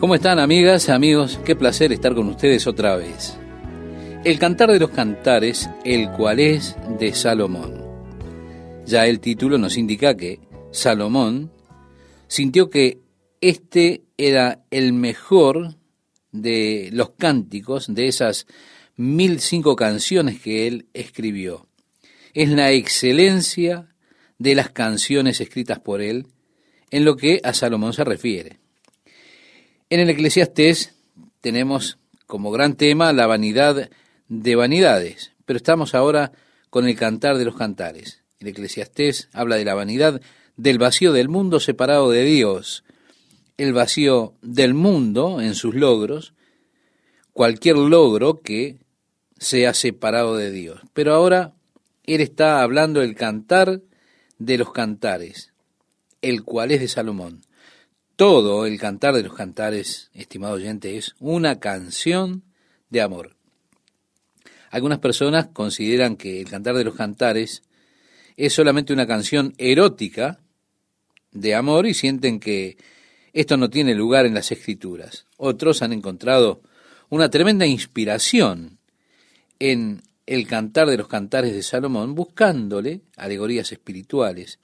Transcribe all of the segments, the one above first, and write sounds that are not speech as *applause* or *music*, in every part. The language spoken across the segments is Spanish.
¿Cómo están amigas, amigos? Qué placer estar con ustedes otra vez. El cantar de los cantares, el cual es de Salomón. Ya el título nos indica que Salomón sintió que este era el mejor de los cánticos, de esas mil cinco canciones que él escribió. Es la excelencia de las canciones escritas por él en lo que a Salomón se refiere. En el Eclesiastés tenemos como gran tema la vanidad de vanidades, pero estamos ahora con el cantar de los cantares. El Eclesiastés habla de la vanidad del vacío del mundo separado de Dios, el vacío del mundo en sus logros, cualquier logro que sea separado de Dios. Pero ahora él está hablando del cantar de los cantares, el cual es de Salomón todo el cantar de los cantares, estimado oyente, es una canción de amor. Algunas personas consideran que el cantar de los cantares es solamente una canción erótica de amor y sienten que esto no tiene lugar en las escrituras. Otros han encontrado una tremenda inspiración en el cantar de los cantares de Salomón, buscándole alegorías espirituales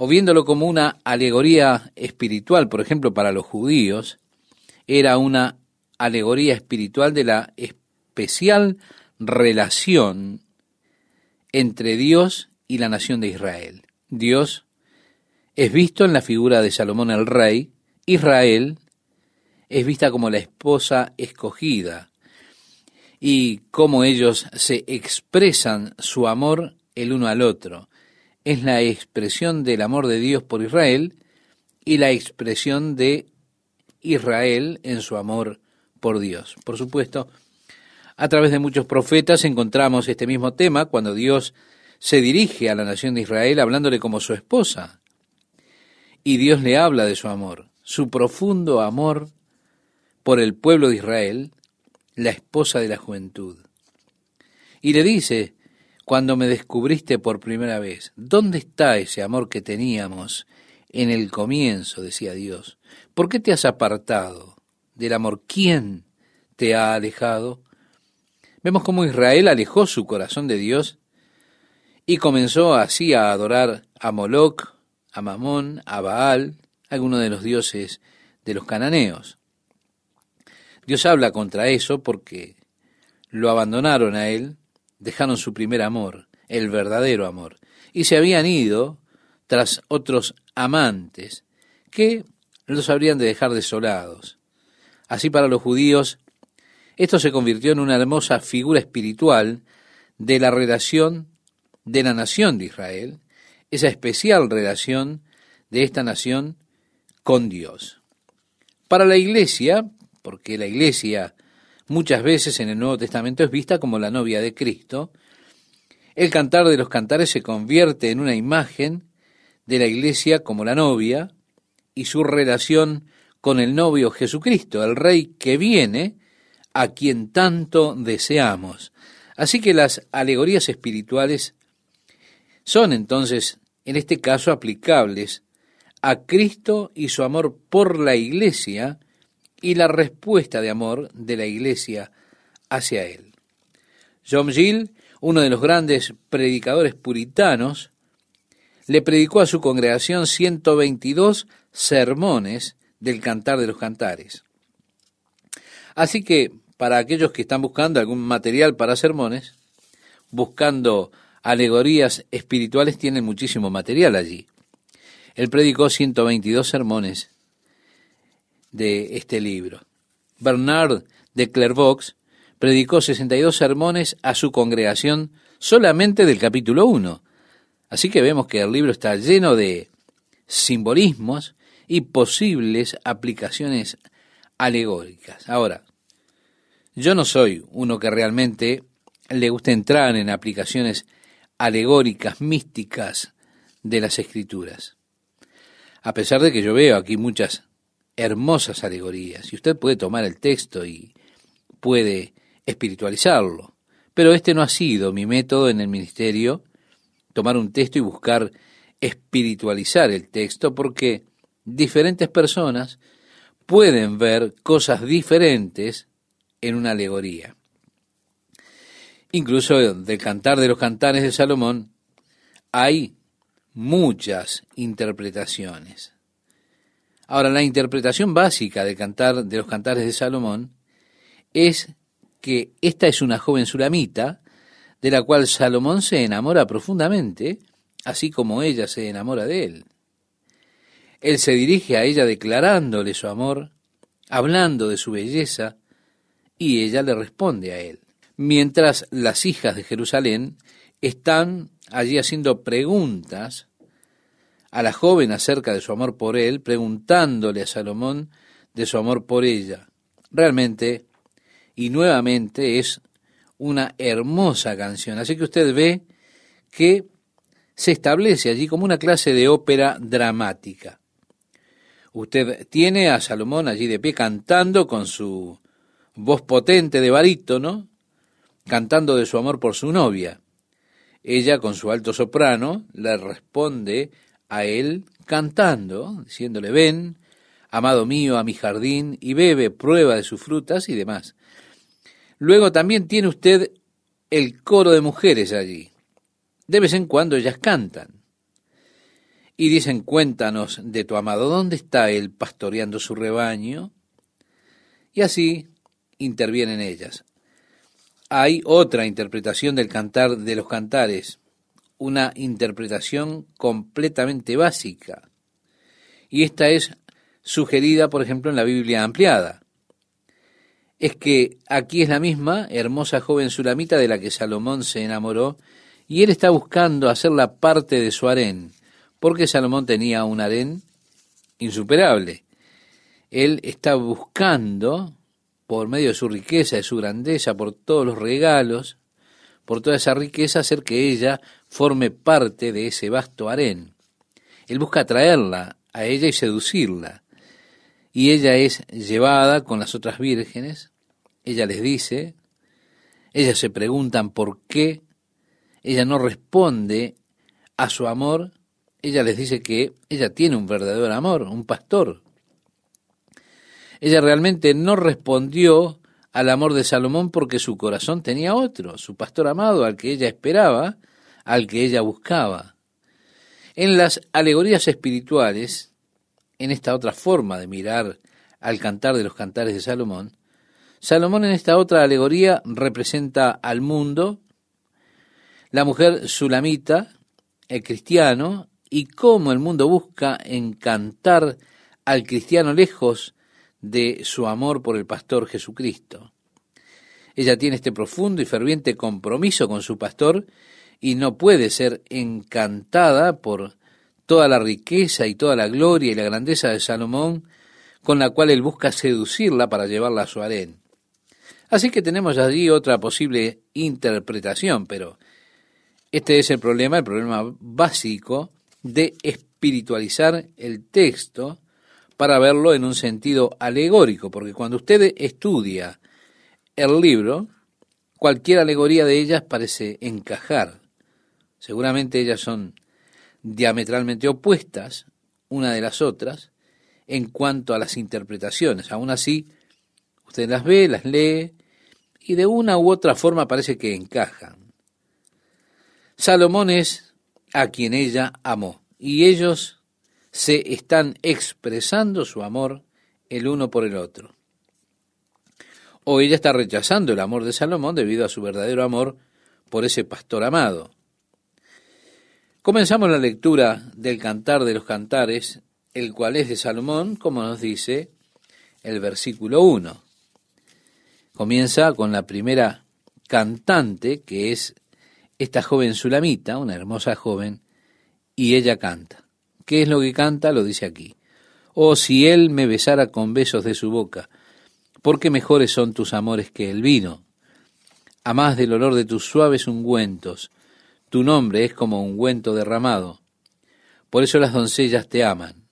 o viéndolo como una alegoría espiritual, por ejemplo, para los judíos, era una alegoría espiritual de la especial relación entre Dios y la nación de Israel. Dios es visto en la figura de Salomón el rey, Israel es vista como la esposa escogida y cómo ellos se expresan su amor el uno al otro es la expresión del amor de Dios por Israel y la expresión de Israel en su amor por Dios. Por supuesto, a través de muchos profetas encontramos este mismo tema cuando Dios se dirige a la nación de Israel hablándole como su esposa. Y Dios le habla de su amor, su profundo amor por el pueblo de Israel, la esposa de la juventud. Y le dice, cuando me descubriste por primera vez. ¿Dónde está ese amor que teníamos en el comienzo? decía Dios. ¿Por qué te has apartado del amor? ¿Quién te ha alejado? Vemos cómo Israel alejó su corazón de Dios y comenzó así a adorar a Moloc, a Mamón, a Baal, alguno de los dioses de los cananeos. Dios habla contra eso porque lo abandonaron a él dejaron su primer amor, el verdadero amor, y se habían ido tras otros amantes que los habrían de dejar desolados. Así para los judíos, esto se convirtió en una hermosa figura espiritual de la relación de la nación de Israel, esa especial relación de esta nación con Dios. Para la iglesia, porque la iglesia muchas veces en el Nuevo Testamento es vista como la novia de Cristo. El cantar de los cantares se convierte en una imagen de la iglesia como la novia y su relación con el novio Jesucristo, el rey que viene, a quien tanto deseamos. Así que las alegorías espirituales son entonces, en este caso, aplicables a Cristo y su amor por la iglesia, y la respuesta de amor de la Iglesia hacia él. John Gill, uno de los grandes predicadores puritanos, le predicó a su congregación 122 sermones del Cantar de los Cantares. Así que, para aquellos que están buscando algún material para sermones, buscando alegorías espirituales, tienen muchísimo material allí. Él predicó 122 sermones de este libro. Bernard de Clairvaux predicó 62 sermones a su congregación solamente del capítulo 1. Así que vemos que el libro está lleno de simbolismos y posibles aplicaciones alegóricas. Ahora, yo no soy uno que realmente le gusta entrar en aplicaciones alegóricas, místicas de las escrituras. A pesar de que yo veo aquí muchas hermosas alegorías y usted puede tomar el texto y puede espiritualizarlo. Pero este no ha sido mi método en el ministerio, tomar un texto y buscar espiritualizar el texto porque diferentes personas pueden ver cosas diferentes en una alegoría. Incluso del cantar de los cantares de Salomón hay muchas interpretaciones. Ahora, la interpretación básica de cantar de los cantares de Salomón es que esta es una joven suramita de la cual Salomón se enamora profundamente, así como ella se enamora de él. Él se dirige a ella declarándole su amor, hablando de su belleza, y ella le responde a él. Mientras las hijas de Jerusalén están allí haciendo preguntas a la joven acerca de su amor por él, preguntándole a Salomón de su amor por ella. Realmente, y nuevamente, es una hermosa canción. Así que usted ve que se establece allí como una clase de ópera dramática. Usted tiene a Salomón allí de pie cantando con su voz potente de barítono, cantando de su amor por su novia. Ella, con su alto soprano, le responde a él cantando, diciéndole, ven, amado mío, a mi jardín, y bebe prueba de sus frutas y demás. Luego también tiene usted el coro de mujeres allí. De vez en cuando ellas cantan. Y dicen, cuéntanos de tu amado, ¿dónde está él pastoreando su rebaño? Y así intervienen ellas. Hay otra interpretación del cantar de los cantares, una interpretación completamente básica. Y esta es sugerida, por ejemplo, en la Biblia ampliada. Es que aquí es la misma hermosa joven suramita de la que Salomón se enamoró, y él está buscando hacerla parte de su harén, porque Salomón tenía un harén insuperable. Él está buscando, por medio de su riqueza, de su grandeza, por todos los regalos, por toda esa riqueza, hacer que ella forme parte de ese vasto harén. Él busca atraerla a ella y seducirla. Y ella es llevada con las otras vírgenes, ella les dice, ellas se preguntan por qué, ella no responde a su amor, ella les dice que ella tiene un verdadero amor, un pastor. Ella realmente no respondió al amor de Salomón porque su corazón tenía otro, su pastor amado al que ella esperaba, al que ella buscaba. En las alegorías espirituales, en esta otra forma de mirar al cantar de los cantares de Salomón, Salomón en esta otra alegoría representa al mundo, la mujer sulamita, el cristiano, y cómo el mundo busca encantar al cristiano lejos de su amor por el pastor Jesucristo. Ella tiene este profundo y ferviente compromiso con su pastor y no puede ser encantada por toda la riqueza y toda la gloria y la grandeza de Salomón, con la cual él busca seducirla para llevarla a su harén. Así que tenemos allí otra posible interpretación, pero este es el problema, el problema básico de espiritualizar el texto para verlo en un sentido alegórico, porque cuando usted estudia el libro, cualquier alegoría de ellas parece encajar. Seguramente ellas son diametralmente opuestas una de las otras en cuanto a las interpretaciones. Aún así, usted las ve, las lee y de una u otra forma parece que encajan. Salomón es a quien ella amó y ellos se están expresando su amor el uno por el otro. O ella está rechazando el amor de Salomón debido a su verdadero amor por ese pastor amado. Comenzamos la lectura del Cantar de los Cantares, el cual es de Salomón, como nos dice el versículo 1. Comienza con la primera cantante, que es esta joven sulamita, una hermosa joven, y ella canta. ¿Qué es lo que canta? Lo dice aquí. Oh, si él me besara con besos de su boca, porque mejores son tus amores que el vino. a más del olor de tus suaves ungüentos, tu nombre es como ungüento derramado. Por eso las doncellas te aman.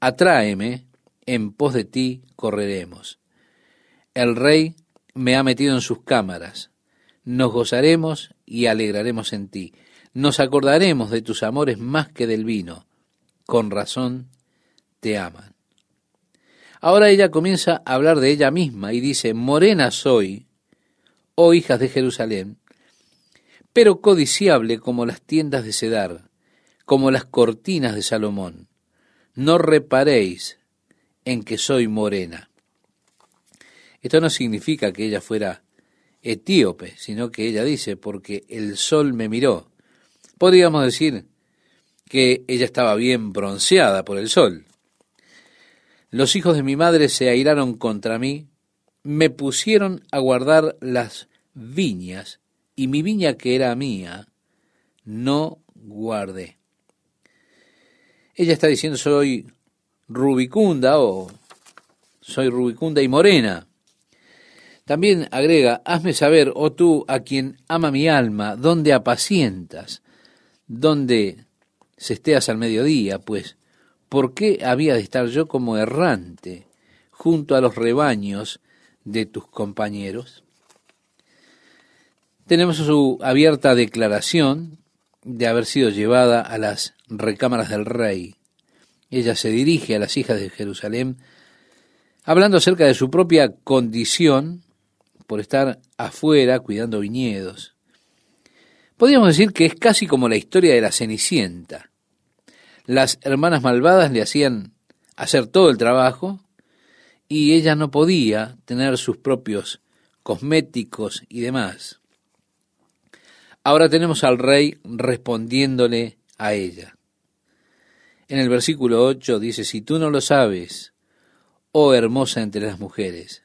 Atráeme, en pos de ti correremos. El rey me ha metido en sus cámaras. Nos gozaremos y alegraremos en ti. Nos acordaremos de tus amores más que del vino. Con razón te aman. Ahora ella comienza a hablar de ella misma y dice, Morena soy, oh hijas de Jerusalén, pero codiciable como las tiendas de Cedar, como las cortinas de Salomón. No reparéis en que soy morena. Esto no significa que ella fuera etíope, sino que ella dice, porque el sol me miró. Podríamos decir que ella estaba bien bronceada por el sol. Los hijos de mi madre se airaron contra mí, me pusieron a guardar las viñas y mi viña que era mía, no guardé. Ella está diciendo soy rubicunda o soy rubicunda y morena. También agrega, hazme saber, oh tú, a quien ama mi alma, dónde apacientas, dónde sesteas al mediodía, pues, ¿por qué había de estar yo como errante junto a los rebaños de tus compañeros? Tenemos su abierta declaración de haber sido llevada a las recámaras del rey. Ella se dirige a las hijas de Jerusalén hablando acerca de su propia condición por estar afuera cuidando viñedos. Podríamos decir que es casi como la historia de la Cenicienta. Las hermanas malvadas le hacían hacer todo el trabajo y ella no podía tener sus propios cosméticos y demás. Ahora tenemos al rey respondiéndole a ella. En el versículo 8 dice, si tú no lo sabes, oh hermosa entre las mujeres.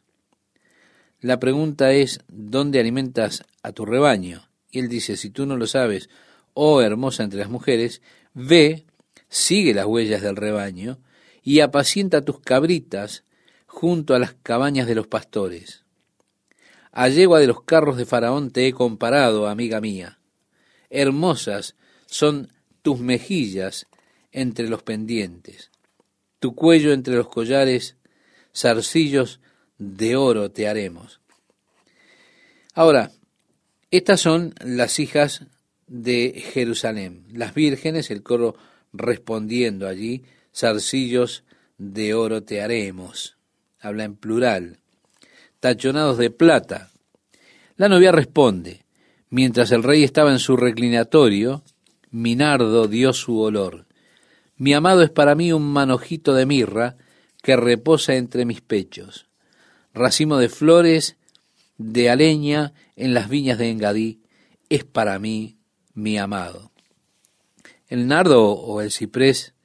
La pregunta es, ¿dónde alimentas a tu rebaño? Y él dice, si tú no lo sabes, oh hermosa entre las mujeres, ve, sigue las huellas del rebaño, y apacienta tus cabritas junto a las cabañas de los pastores. A yegua de los carros de Faraón te he comparado, amiga mía. Hermosas son tus mejillas entre los pendientes, tu cuello entre los collares, zarcillos de oro te haremos. Ahora, estas son las hijas de Jerusalén, las vírgenes, el coro respondiendo allí, zarcillos de oro te haremos. Habla en plural tachonados de plata. La novia responde, mientras el rey estaba en su reclinatorio, mi nardo dio su olor. Mi amado es para mí un manojito de mirra que reposa entre mis pechos, racimo de flores de aleña en las viñas de Engadí, es para mí mi amado. El nardo o el ciprés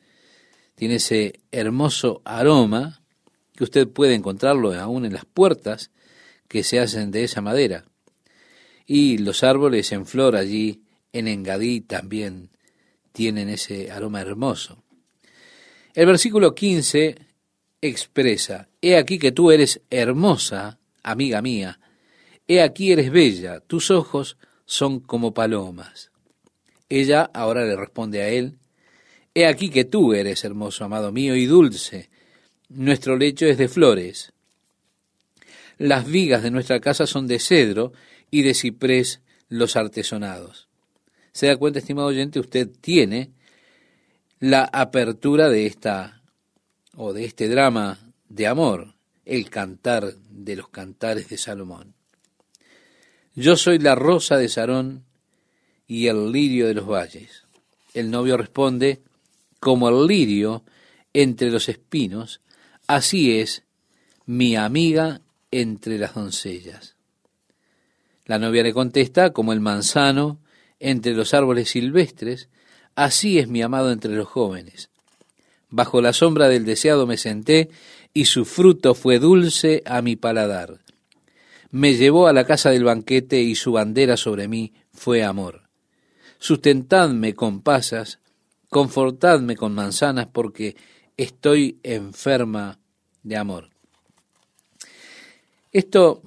tiene ese hermoso aroma que usted puede encontrarlo aún en las puertas que se hacen de esa madera. Y los árboles en flor allí, en Engadí también, tienen ese aroma hermoso. El versículo 15 expresa, He aquí que tú eres hermosa, amiga mía, He aquí eres bella, tus ojos son como palomas. Ella ahora le responde a él, He aquí que tú eres hermoso, amado mío, y dulce, nuestro lecho es de flores. Las vigas de nuestra casa son de cedro y de ciprés los artesonados. Se da cuenta, estimado oyente, usted tiene la apertura de esta o de este drama de amor, el cantar de los cantares de Salomón. Yo soy la rosa de Sarón y el lirio de los valles. El novio responde, como el lirio entre los espinos, Así es, mi amiga entre las doncellas. La novia le contesta, como el manzano entre los árboles silvestres, así es mi amado entre los jóvenes. Bajo la sombra del deseado me senté y su fruto fue dulce a mi paladar. Me llevó a la casa del banquete y su bandera sobre mí fue amor. Sustentadme con pasas, confortadme con manzanas porque estoy enferma de amor. Esto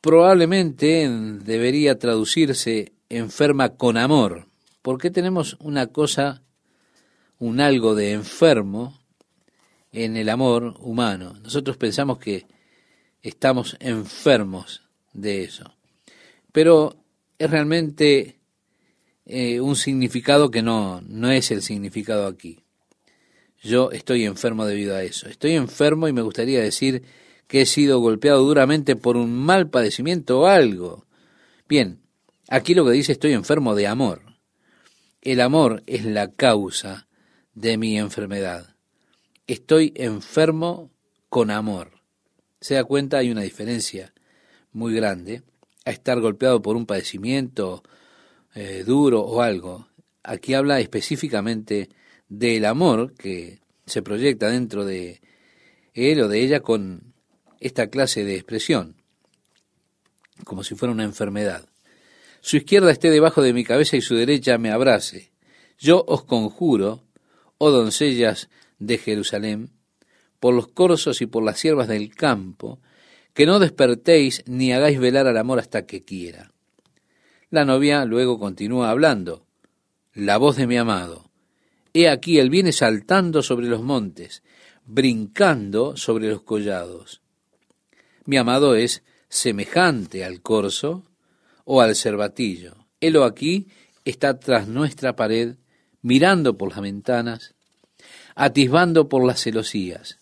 probablemente debería traducirse enferma con amor, porque tenemos una cosa, un algo de enfermo en el amor humano. Nosotros pensamos que estamos enfermos de eso, pero es realmente eh, un significado que no, no es el significado aquí. Yo estoy enfermo debido a eso. Estoy enfermo y me gustaría decir que he sido golpeado duramente por un mal padecimiento o algo. Bien, aquí lo que dice estoy enfermo de amor. El amor es la causa de mi enfermedad. Estoy enfermo con amor. Se da cuenta, hay una diferencia muy grande a estar golpeado por un padecimiento eh, duro o algo. Aquí habla específicamente del amor que se proyecta dentro de él o de ella con esta clase de expresión, como si fuera una enfermedad. Su izquierda esté debajo de mi cabeza y su derecha me abrace. Yo os conjuro, oh doncellas de Jerusalén, por los corzos y por las siervas del campo, que no despertéis ni hagáis velar al amor hasta que quiera. La novia luego continúa hablando. La voz de mi amado He aquí, él viene saltando sobre los montes, brincando sobre los collados. Mi amado es semejante al corzo o al cervatillo. o aquí, está tras nuestra pared, mirando por las ventanas, atisbando por las celosías.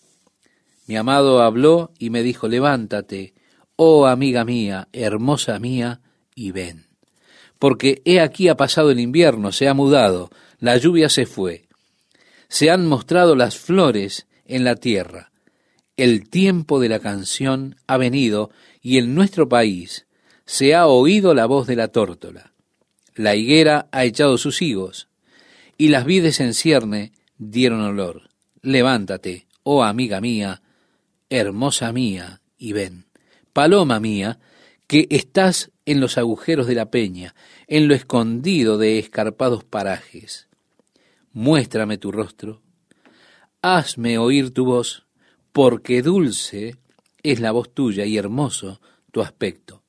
Mi amado habló y me dijo, levántate, oh amiga mía, hermosa mía, y ven. Porque he aquí ha pasado el invierno, se ha mudado, la lluvia se fue. Se han mostrado las flores en la tierra. El tiempo de la canción ha venido y en nuestro país se ha oído la voz de la tórtola. La higuera ha echado sus higos y las vides en cierne dieron olor. Levántate, oh amiga mía, hermosa mía, y ven. Paloma mía, que estás en los agujeros de la peña, en lo escondido de escarpados parajes muéstrame tu rostro, hazme oír tu voz, porque dulce es la voz tuya y hermoso tu aspecto.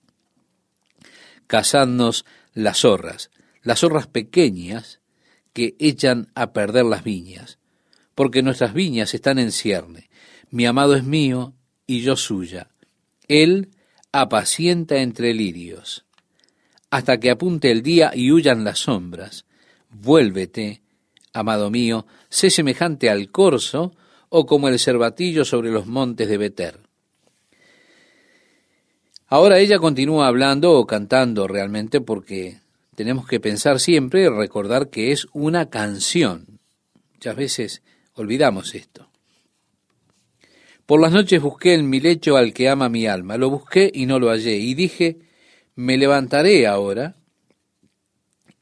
Cazadnos las zorras, las zorras pequeñas que echan a perder las viñas, porque nuestras viñas están en cierne. Mi amado es mío y yo suya. Él apacienta entre lirios. Hasta que apunte el día y huyan las sombras, vuélvete amado mío, sé semejante al corzo o como el cervatillo sobre los montes de Beter. Ahora ella continúa hablando o cantando realmente porque tenemos que pensar siempre y recordar que es una canción. Muchas veces olvidamos esto. Por las noches busqué en mi lecho al que ama mi alma, lo busqué y no lo hallé, y dije, me levantaré ahora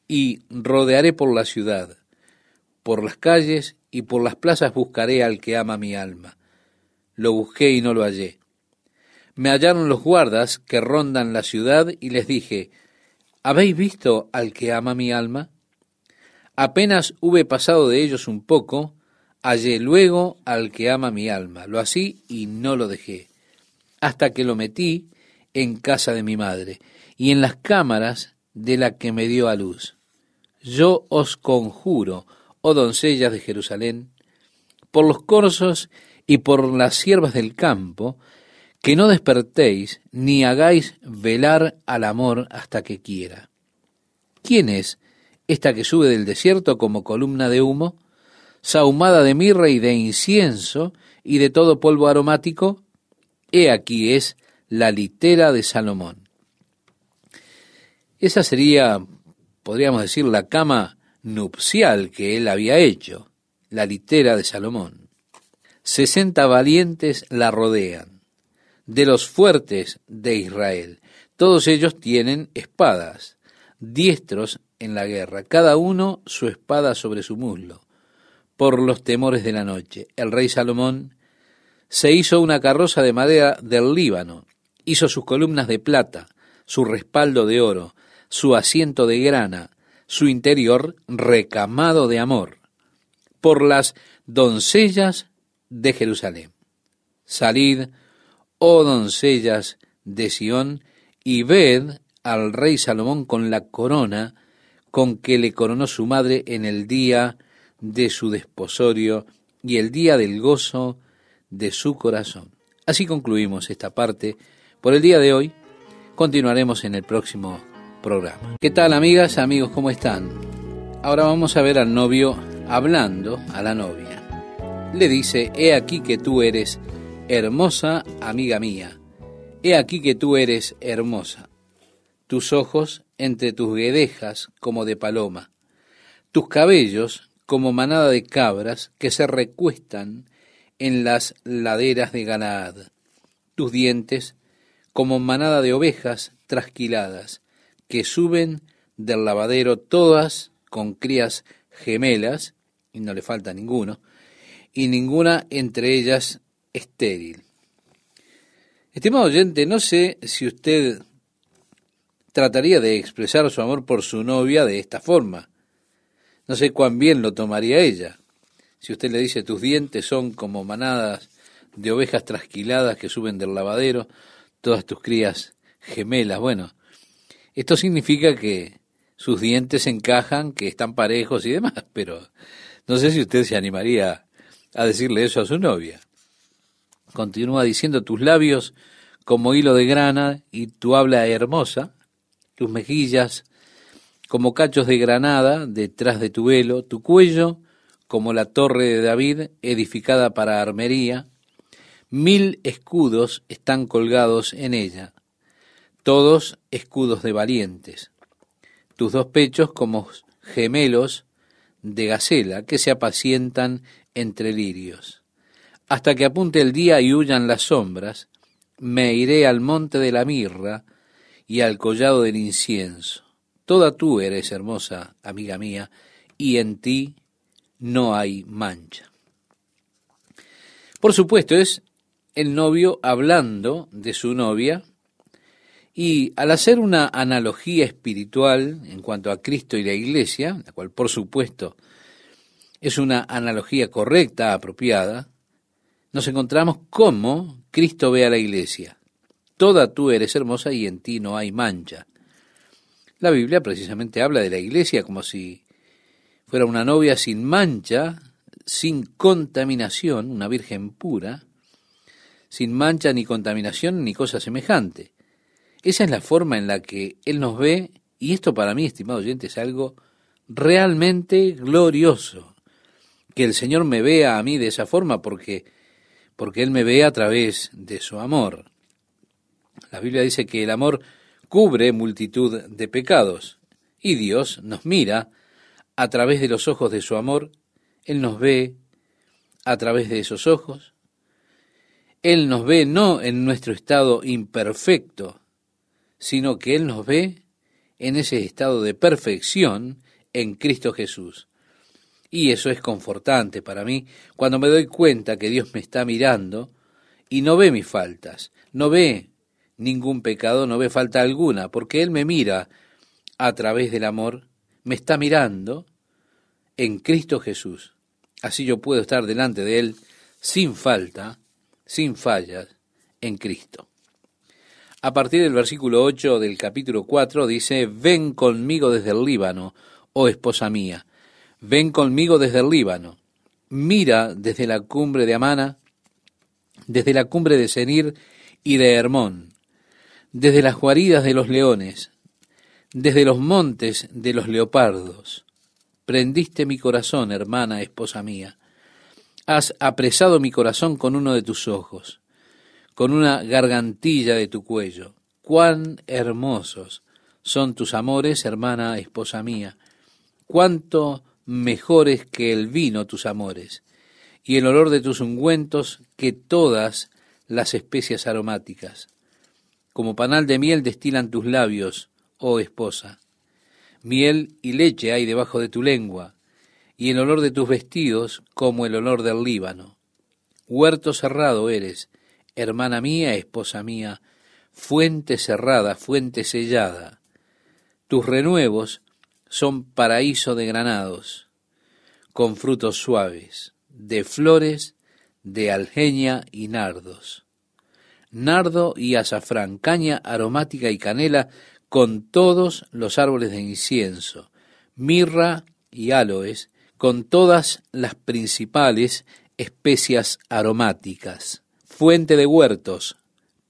y rodearé por la ciudad por las calles y por las plazas buscaré al que ama mi alma. Lo busqué y no lo hallé. Me hallaron los guardas que rondan la ciudad y les dije, ¿habéis visto al que ama mi alma? Apenas hube pasado de ellos un poco, hallé luego al que ama mi alma. Lo así y no lo dejé, hasta que lo metí en casa de mi madre y en las cámaras de la que me dio a luz. Yo os conjuro oh doncellas de Jerusalén, por los corzos y por las siervas del campo, que no despertéis ni hagáis velar al amor hasta que quiera. ¿Quién es esta que sube del desierto como columna de humo, sahumada de mirra y de incienso y de todo polvo aromático? He aquí es la litera de Salomón. Esa sería, podríamos decir, la cama nupcial que él había hecho, la litera de Salomón. Sesenta valientes la rodean, de los fuertes de Israel. Todos ellos tienen espadas, diestros en la guerra, cada uno su espada sobre su muslo, por los temores de la noche. El rey Salomón se hizo una carroza de madera del Líbano, hizo sus columnas de plata, su respaldo de oro, su asiento de grana, su interior recamado de amor, por las doncellas de Jerusalén. Salid, oh doncellas de Sión, y ved al rey Salomón con la corona con que le coronó su madre en el día de su desposorio y el día del gozo de su corazón. Así concluimos esta parte por el día de hoy. Continuaremos en el próximo programa. ¿Qué tal amigas, amigos? ¿Cómo están? Ahora vamos a ver al novio hablando a la novia. Le dice, he aquí que tú eres hermosa, amiga mía. He aquí que tú eres hermosa. Tus ojos entre tus guedejas como de paloma. Tus cabellos como manada de cabras que se recuestan en las laderas de Ganaad, Tus dientes como manada de ovejas trasquiladas, que suben del lavadero todas con crías gemelas, y no le falta ninguno, y ninguna entre ellas estéril. Estimado oyente, no sé si usted trataría de expresar su amor por su novia de esta forma. No sé cuán bien lo tomaría ella. Si usted le dice tus dientes son como manadas de ovejas trasquiladas que suben del lavadero, todas tus crías gemelas, bueno, esto significa que sus dientes encajan, que están parejos y demás, *laughs* pero no sé si usted se animaría a decirle eso a su novia. Continúa diciendo tus labios como hilo de grana y tu habla hermosa, tus mejillas como cachos de granada detrás de tu velo, tu cuello como la torre de David edificada para armería, mil escudos están colgados en ella todos escudos de valientes, tus dos pechos como gemelos de gacela que se apacientan entre lirios. Hasta que apunte el día y huyan las sombras, me iré al monte de la mirra y al collado del incienso. Toda tú eres hermosa, amiga mía, y en ti no hay mancha. Por supuesto, es el novio hablando de su novia, y al hacer una analogía espiritual en cuanto a Cristo y la Iglesia, la cual por supuesto es una analogía correcta, apropiada, nos encontramos cómo Cristo ve a la Iglesia. Toda tú eres hermosa y en ti no hay mancha. La Biblia precisamente habla de la Iglesia como si fuera una novia sin mancha, sin contaminación, una virgen pura, sin mancha ni contaminación ni cosa semejante. Esa es la forma en la que Él nos ve y esto para mí, estimado oyente, es algo realmente glorioso. Que el Señor me vea a mí de esa forma porque, porque Él me ve a través de su amor. La Biblia dice que el amor cubre multitud de pecados y Dios nos mira a través de los ojos de su amor. Él nos ve a través de esos ojos. Él nos ve no en nuestro estado imperfecto, sino que Él nos ve en ese estado de perfección en Cristo Jesús. Y eso es confortante para mí cuando me doy cuenta que Dios me está mirando y no ve mis faltas, no ve ningún pecado, no ve falta alguna, porque Él me mira a través del amor, me está mirando en Cristo Jesús. Así yo puedo estar delante de Él sin falta, sin fallas, en Cristo a partir del versículo 8 del capítulo 4, dice, ven conmigo desde el Líbano, oh esposa mía, ven conmigo desde el Líbano, mira desde la cumbre de Amana, desde la cumbre de Senir y de Hermón, desde las guaridas de los leones, desde los montes de los leopardos. Prendiste mi corazón, hermana, esposa mía. Has apresado mi corazón con uno de tus ojos con una gargantilla de tu cuello. Cuán hermosos son tus amores, hermana esposa mía. Cuánto mejores que el vino tus amores, y el olor de tus ungüentos que todas las especias aromáticas. Como panal de miel destilan tus labios, oh esposa. Miel y leche hay debajo de tu lengua, y el olor de tus vestidos como el olor del Líbano. Huerto cerrado eres, hermana mía, esposa mía, fuente cerrada, fuente sellada. Tus renuevos son paraíso de granados, con frutos suaves, de flores, de algeña y nardos. Nardo y azafrán, caña aromática y canela, con todos los árboles de incienso, mirra y aloes, con todas las principales especias aromáticas fuente de huertos,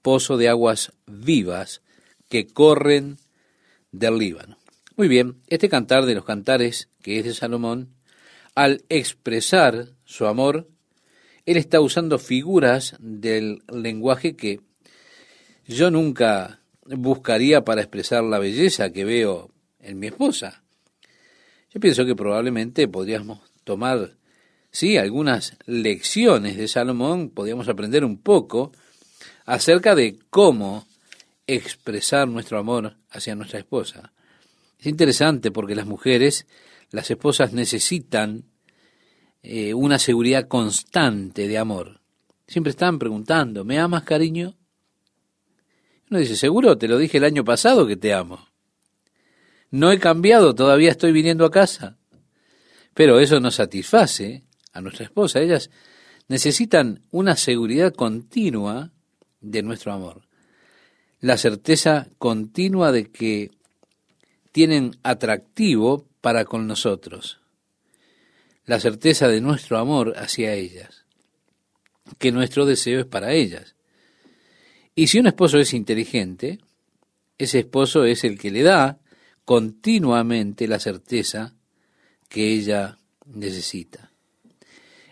pozo de aguas vivas que corren del Líbano. Muy bien, este cantar de los cantares, que es de Salomón, al expresar su amor, él está usando figuras del lenguaje que yo nunca buscaría para expresar la belleza que veo en mi esposa. Yo pienso que probablemente podríamos tomar sí, algunas lecciones de Salomón, podíamos aprender un poco acerca de cómo expresar nuestro amor hacia nuestra esposa. Es interesante porque las mujeres, las esposas necesitan eh, una seguridad constante de amor. Siempre están preguntando, ¿me amas, cariño? Uno dice, seguro, te lo dije el año pasado que te amo. No he cambiado, todavía estoy viniendo a casa. Pero eso no satisface a nuestra esposa. Ellas necesitan una seguridad continua de nuestro amor. La certeza continua de que tienen atractivo para con nosotros. La certeza de nuestro amor hacia ellas. Que nuestro deseo es para ellas. Y si un esposo es inteligente, ese esposo es el que le da continuamente la certeza que ella necesita.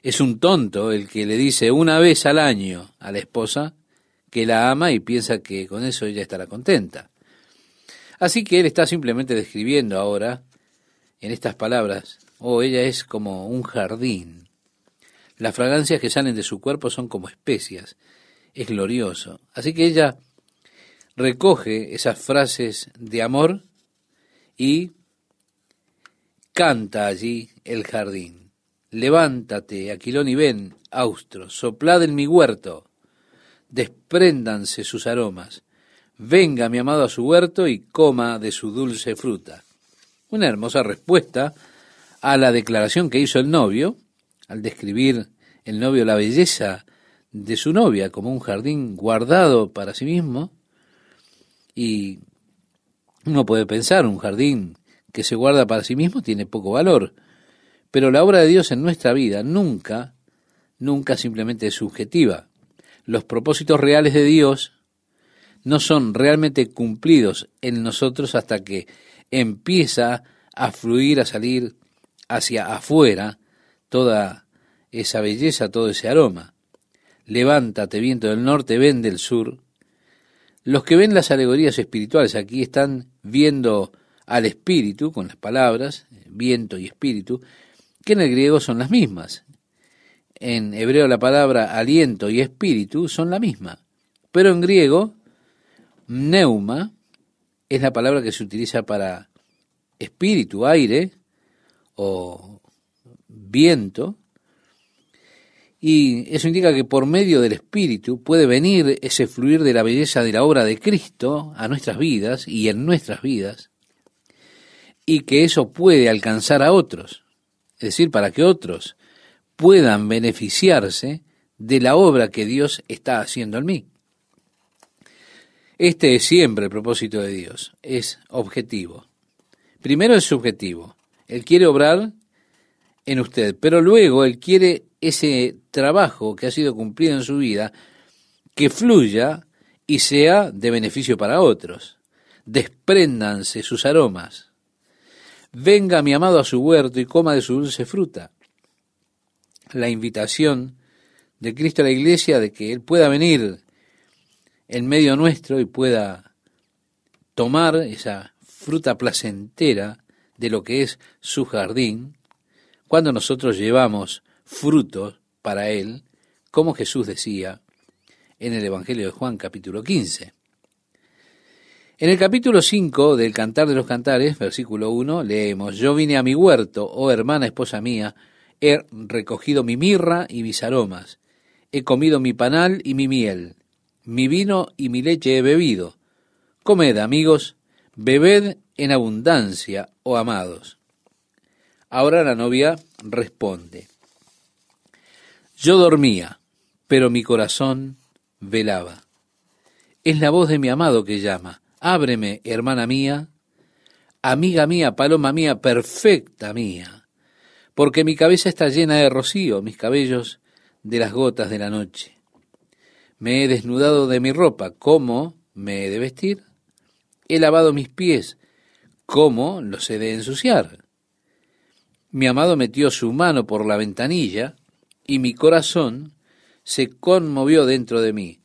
Es un tonto el que le dice una vez al año a la esposa que la ama y piensa que con eso ella estará contenta. Así que él está simplemente describiendo ahora, en estas palabras, oh, ella es como un jardín. Las fragancias que salen de su cuerpo son como especias. Es glorioso. Así que ella recoge esas frases de amor y canta allí el jardín. Levántate, Aquilón y ven, austro, soplad en mi huerto. Despréndanse sus aromas. Venga mi amado a su huerto y coma de su dulce fruta. Una hermosa respuesta a la declaración que hizo el novio, al describir el novio la belleza de su novia como un jardín guardado para sí mismo. Y uno puede pensar, un jardín que se guarda para sí mismo tiene poco valor pero la obra de Dios en nuestra vida nunca, nunca simplemente es subjetiva. Los propósitos reales de Dios no son realmente cumplidos en nosotros hasta que empieza a fluir, a salir hacia afuera toda esa belleza, todo ese aroma. Levántate, viento del norte, ven del sur. Los que ven las alegorías espirituales aquí están viendo al espíritu con las palabras, viento y espíritu, que en el griego son las mismas. En hebreo la palabra aliento y espíritu son la misma, pero en griego neuma es la palabra que se utiliza para espíritu, aire o viento, y eso indica que por medio del Espíritu puede venir ese fluir de la belleza de la obra de Cristo a nuestras vidas y en nuestras vidas, y que eso puede alcanzar a otros es decir, para que otros puedan beneficiarse de la obra que Dios está haciendo en mí. Este es siempre el propósito de Dios, es objetivo. Primero es subjetivo, Él quiere obrar en usted, pero luego Él quiere ese trabajo que ha sido cumplido en su vida que fluya y sea de beneficio para otros. Despréndanse sus aromas. Venga mi amado a su huerto y coma de su dulce fruta. La invitación de Cristo a la iglesia de que Él pueda venir en medio nuestro y pueda tomar esa fruta placentera de lo que es su jardín, cuando nosotros llevamos frutos para Él, como Jesús decía en el Evangelio de Juan capítulo 15. En el capítulo 5 del Cantar de los Cantares, versículo 1, leemos, Yo vine a mi huerto, oh hermana esposa mía, he recogido mi mirra y mis aromas, he comido mi panal y mi miel, mi vino y mi leche he bebido. Comed, amigos, bebed en abundancia, oh amados. Ahora la novia responde, Yo dormía, pero mi corazón velaba. Es la voz de mi amado que llama, Ábreme, hermana mía, amiga mía, paloma mía, perfecta mía, porque mi cabeza está llena de rocío, mis cabellos de las gotas de la noche. Me he desnudado de mi ropa, ¿cómo me he de vestir? He lavado mis pies, ¿cómo los he de ensuciar? Mi amado metió su mano por la ventanilla y mi corazón se conmovió dentro de mí.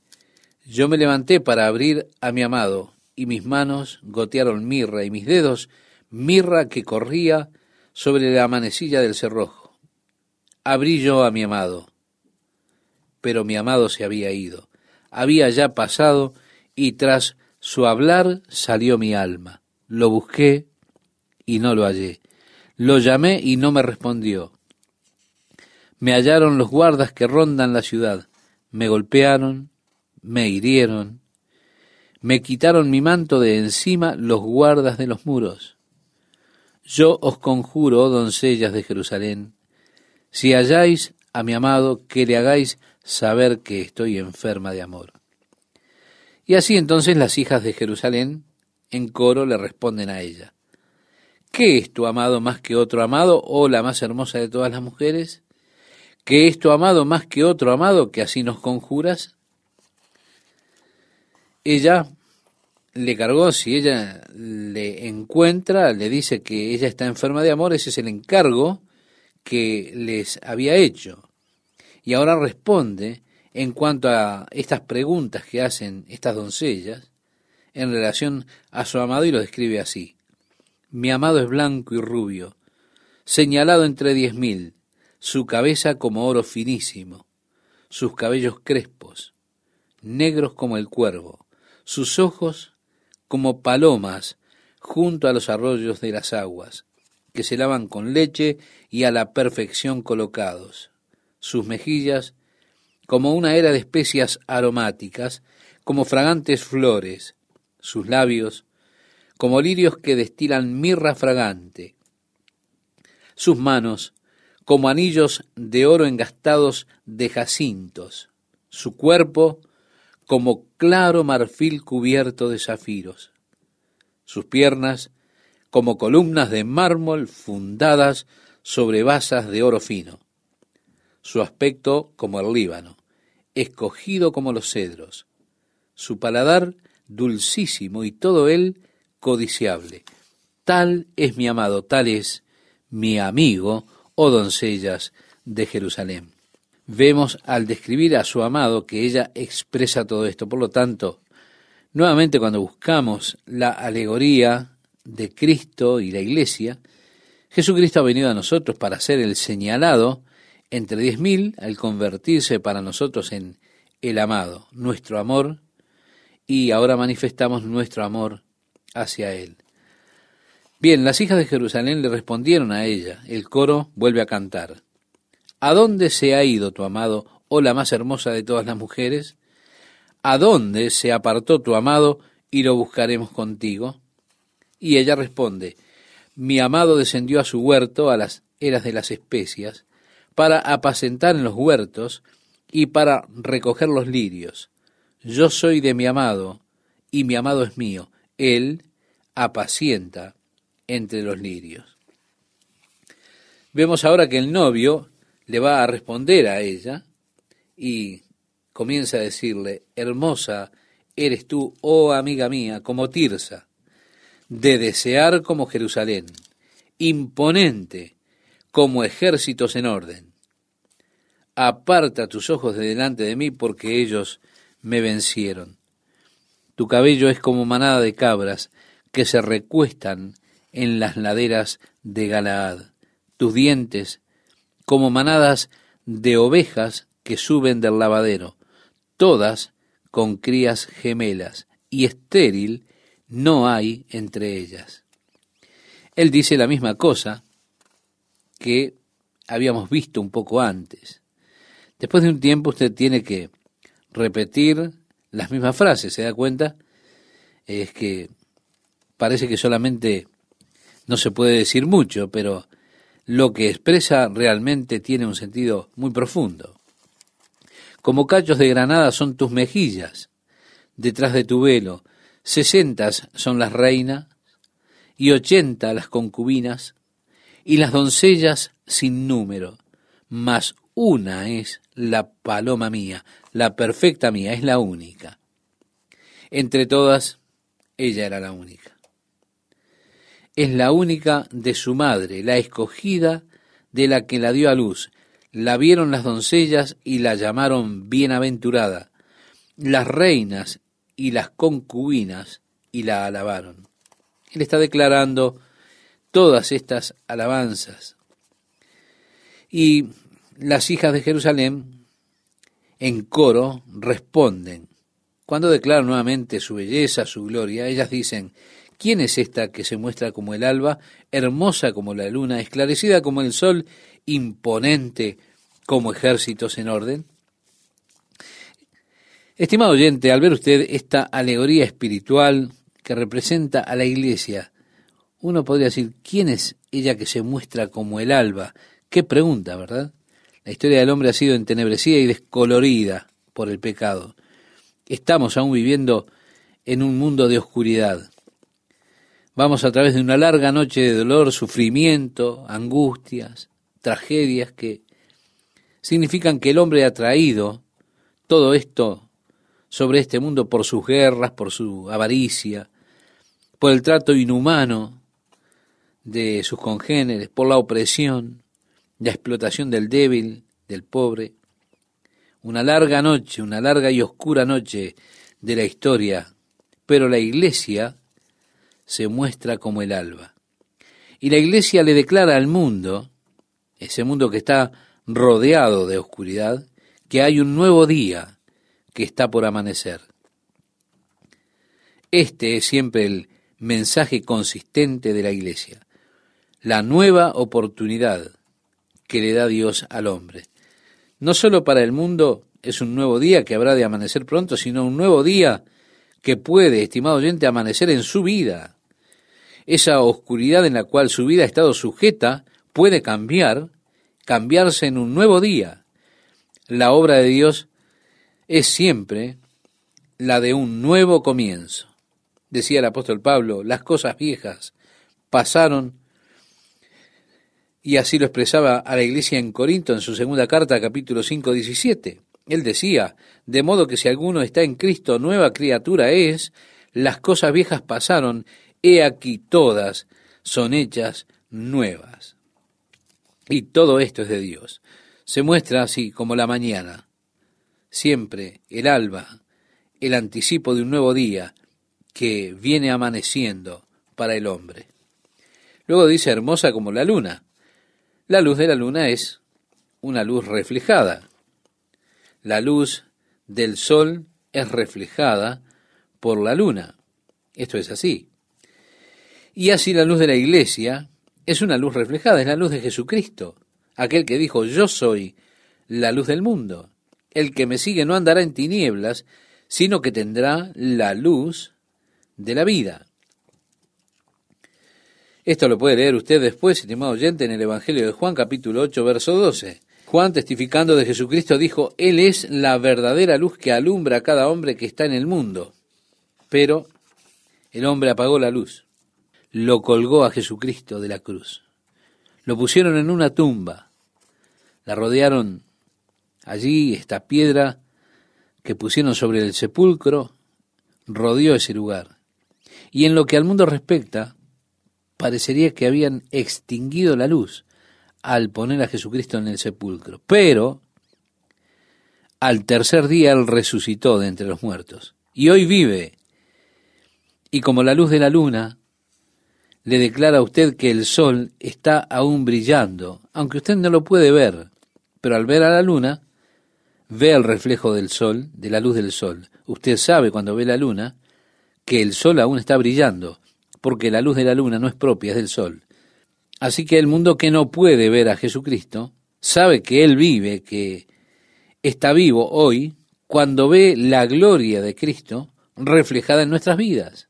Yo me levanté para abrir a mi amado y mis manos gotearon mirra y mis dedos mirra que corría sobre la manecilla del cerrojo. Abrí yo a mi amado, pero mi amado se había ido, había ya pasado y tras su hablar salió mi alma. Lo busqué y no lo hallé. Lo llamé y no me respondió. Me hallaron los guardas que rondan la ciudad, me golpearon, me hirieron, me quitaron mi manto de encima los guardas de los muros. Yo os conjuro, oh doncellas de Jerusalén, si halláis a mi amado, que le hagáis saber que estoy enferma de amor. Y así entonces las hijas de Jerusalén en coro le responden a ella. ¿Qué es tu amado más que otro amado, oh la más hermosa de todas las mujeres? ¿Qué es tu amado más que otro amado que así nos conjuras? ella le cargó, si ella le encuentra, le dice que ella está enferma de amor, ese es el encargo que les había hecho. Y ahora responde en cuanto a estas preguntas que hacen estas doncellas en relación a su amado y lo describe así. Mi amado es blanco y rubio, señalado entre diez mil, su cabeza como oro finísimo, sus cabellos crespos, negros como el cuervo sus ojos como palomas junto a los arroyos de las aguas, que se lavan con leche y a la perfección colocados, sus mejillas como una era de especias aromáticas, como fragantes flores, sus labios como lirios que destilan mirra fragante, sus manos como anillos de oro engastados de jacintos, su cuerpo como claro marfil cubierto de zafiros. Sus piernas como columnas de mármol fundadas sobre basas de oro fino. Su aspecto como el Líbano, escogido como los cedros. Su paladar dulcísimo y todo él codiciable. Tal es mi amado, tal es mi amigo, oh doncellas de Jerusalén vemos al describir a su amado que ella expresa todo esto. Por lo tanto, nuevamente cuando buscamos la alegoría de Cristo y la iglesia, Jesucristo ha venido a nosotros para ser el señalado entre diez mil al convertirse para nosotros en el amado, nuestro amor, y ahora manifestamos nuestro amor hacia Él. Bien, las hijas de Jerusalén le respondieron a ella. El coro vuelve a cantar. ¿A dónde se ha ido tu amado, oh la más hermosa de todas las mujeres? ¿A dónde se apartó tu amado y lo buscaremos contigo? Y ella responde, mi amado descendió a su huerto, a las eras de las especias, para apacentar en los huertos y para recoger los lirios. Yo soy de mi amado y mi amado es mío. Él apacienta entre los lirios. Vemos ahora que el novio le va a responder a ella y comienza a decirle, hermosa eres tú, oh amiga mía, como Tirsa, de desear como Jerusalén, imponente como ejércitos en orden. Aparta tus ojos de delante de mí porque ellos me vencieron. Tu cabello es como manada de cabras que se recuestan en las laderas de Galaad. Tus dientes como manadas de ovejas que suben del lavadero, todas con crías gemelas, y estéril no hay entre ellas. Él dice la misma cosa que habíamos visto un poco antes. Después de un tiempo usted tiene que repetir las mismas frases, ¿se da cuenta? Es que parece que solamente no se puede decir mucho, pero lo que expresa realmente tiene un sentido muy profundo. Como cachos de granada son tus mejillas, detrás de tu velo, sesentas son las reinas, y ochenta las concubinas, y las doncellas sin número, mas una es la paloma mía, la perfecta mía, es la única. Entre todas, ella era la única es la única de su madre, la escogida de la que la dio a luz. La vieron las doncellas y la llamaron bienaventurada. Las reinas y las concubinas y la alabaron. Él está declarando todas estas alabanzas. Y las hijas de Jerusalén en coro responden. Cuando declaran nuevamente su belleza, su gloria, ellas dicen, ¿Quién es esta que se muestra como el alba, hermosa como la luna, esclarecida como el sol, imponente como ejércitos en orden? Estimado oyente, al ver usted esta alegoría espiritual que representa a la iglesia, uno podría decir, ¿quién es ella que se muestra como el alba? Qué pregunta, ¿verdad? La historia del hombre ha sido entenebrecida y descolorida por el pecado. Estamos aún viviendo en un mundo de oscuridad. Vamos a través de una larga noche de dolor, sufrimiento, angustias, tragedias que significan que el hombre ha traído todo esto sobre este mundo por sus guerras, por su avaricia, por el trato inhumano de sus congéneres, por la opresión, la explotación del débil, del pobre. Una larga noche, una larga y oscura noche de la historia, pero la iglesia se muestra como el alba. Y la iglesia le declara al mundo, ese mundo que está rodeado de oscuridad, que hay un nuevo día que está por amanecer. Este es siempre el mensaje consistente de la iglesia, la nueva oportunidad que le da Dios al hombre. No solo para el mundo es un nuevo día que habrá de amanecer pronto, sino un nuevo día que puede, estimado oyente, amanecer en su vida esa oscuridad en la cual su vida ha estado sujeta puede cambiar, cambiarse en un nuevo día. La obra de Dios es siempre la de un nuevo comienzo. Decía el apóstol Pablo, las cosas viejas pasaron y así lo expresaba a la iglesia en Corinto en su segunda carta, capítulo 5, 17. Él decía, de modo que si alguno está en Cristo, nueva criatura es, las cosas viejas pasaron he aquí todas son hechas nuevas. Y todo esto es de Dios. Se muestra así como la mañana, siempre el alba, el anticipo de un nuevo día que viene amaneciendo para el hombre. Luego dice hermosa como la luna. La luz de la luna es una luz reflejada. La luz del sol es reflejada por la luna. Esto es así. Y así la luz de la iglesia es una luz reflejada, es la luz de Jesucristo, aquel que dijo, yo soy la luz del mundo. El que me sigue no andará en tinieblas, sino que tendrá la luz de la vida. Esto lo puede leer usted después, estimado oyente, en el Evangelio de Juan capítulo 8, verso 12. Juan, testificando de Jesucristo, dijo, Él es la verdadera luz que alumbra a cada hombre que está en el mundo. Pero el hombre apagó la luz lo colgó a Jesucristo de la cruz. Lo pusieron en una tumba, la rodearon allí, esta piedra que pusieron sobre el sepulcro, rodeó ese lugar. Y en lo que al mundo respecta, parecería que habían extinguido la luz al poner a Jesucristo en el sepulcro. Pero al tercer día Él resucitó de entre los muertos. Y hoy vive. Y como la luz de la luna le declara a usted que el sol está aún brillando, aunque usted no lo puede ver, pero al ver a la luna, ve el reflejo del sol, de la luz del sol. Usted sabe cuando ve la luna que el sol aún está brillando, porque la luz de la luna no es propia, es del sol. Así que el mundo que no puede ver a Jesucristo, sabe que Él vive, que está vivo hoy, cuando ve la gloria de Cristo reflejada en nuestras vidas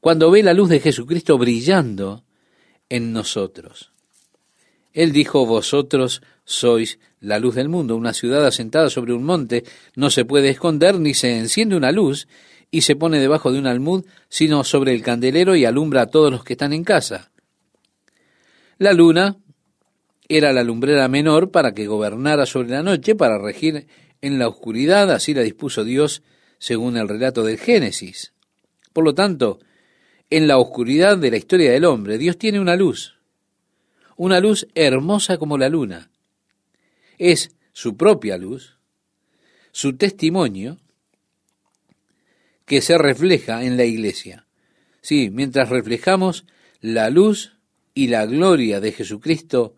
cuando ve la luz de Jesucristo brillando en nosotros. Él dijo, vosotros sois la luz del mundo. Una ciudad asentada sobre un monte no se puede esconder ni se enciende una luz y se pone debajo de un almud, sino sobre el candelero y alumbra a todos los que están en casa. La luna era la lumbrera menor para que gobernara sobre la noche, para regir en la oscuridad, así la dispuso Dios según el relato del Génesis. Por lo tanto, en la oscuridad de la historia del hombre, Dios tiene una luz, una luz hermosa como la luna. Es su propia luz, su testimonio, que se refleja en la iglesia. Sí, mientras reflejamos la luz y la gloria de Jesucristo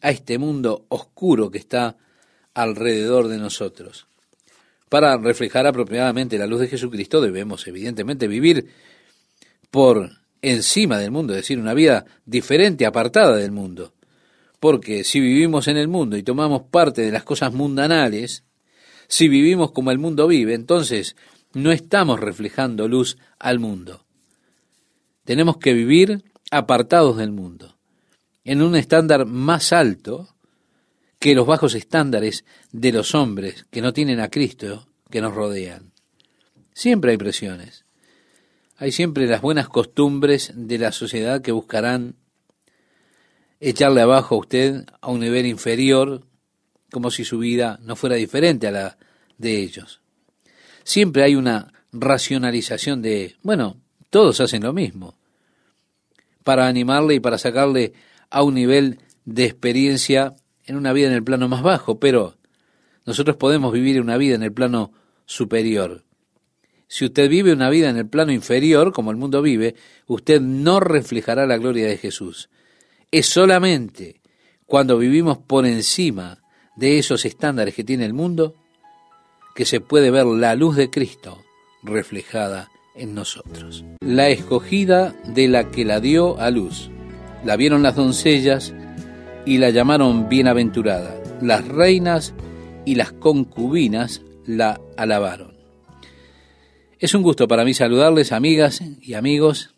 a este mundo oscuro que está alrededor de nosotros. Para reflejar apropiadamente la luz de Jesucristo debemos evidentemente vivir por encima del mundo, es decir, una vida diferente, apartada del mundo. Porque si vivimos en el mundo y tomamos parte de las cosas mundanales, si vivimos como el mundo vive, entonces no estamos reflejando luz al mundo. Tenemos que vivir apartados del mundo, en un estándar más alto que los bajos estándares de los hombres que no tienen a Cristo que nos rodean. Siempre hay presiones hay siempre las buenas costumbres de la sociedad que buscarán echarle abajo a usted a un nivel inferior, como si su vida no fuera diferente a la de ellos. Siempre hay una racionalización de, bueno, todos hacen lo mismo, para animarle y para sacarle a un nivel de experiencia en una vida en el plano más bajo, pero nosotros podemos vivir una vida en el plano superior. Si usted vive una vida en el plano inferior, como el mundo vive, usted no reflejará la gloria de Jesús. Es solamente cuando vivimos por encima de esos estándares que tiene el mundo que se puede ver la luz de Cristo reflejada en nosotros. La escogida de la que la dio a luz. La vieron las doncellas y la llamaron bienaventurada. Las reinas y las concubinas la alabaron. Es un gusto para mí saludarles, amigas y amigos,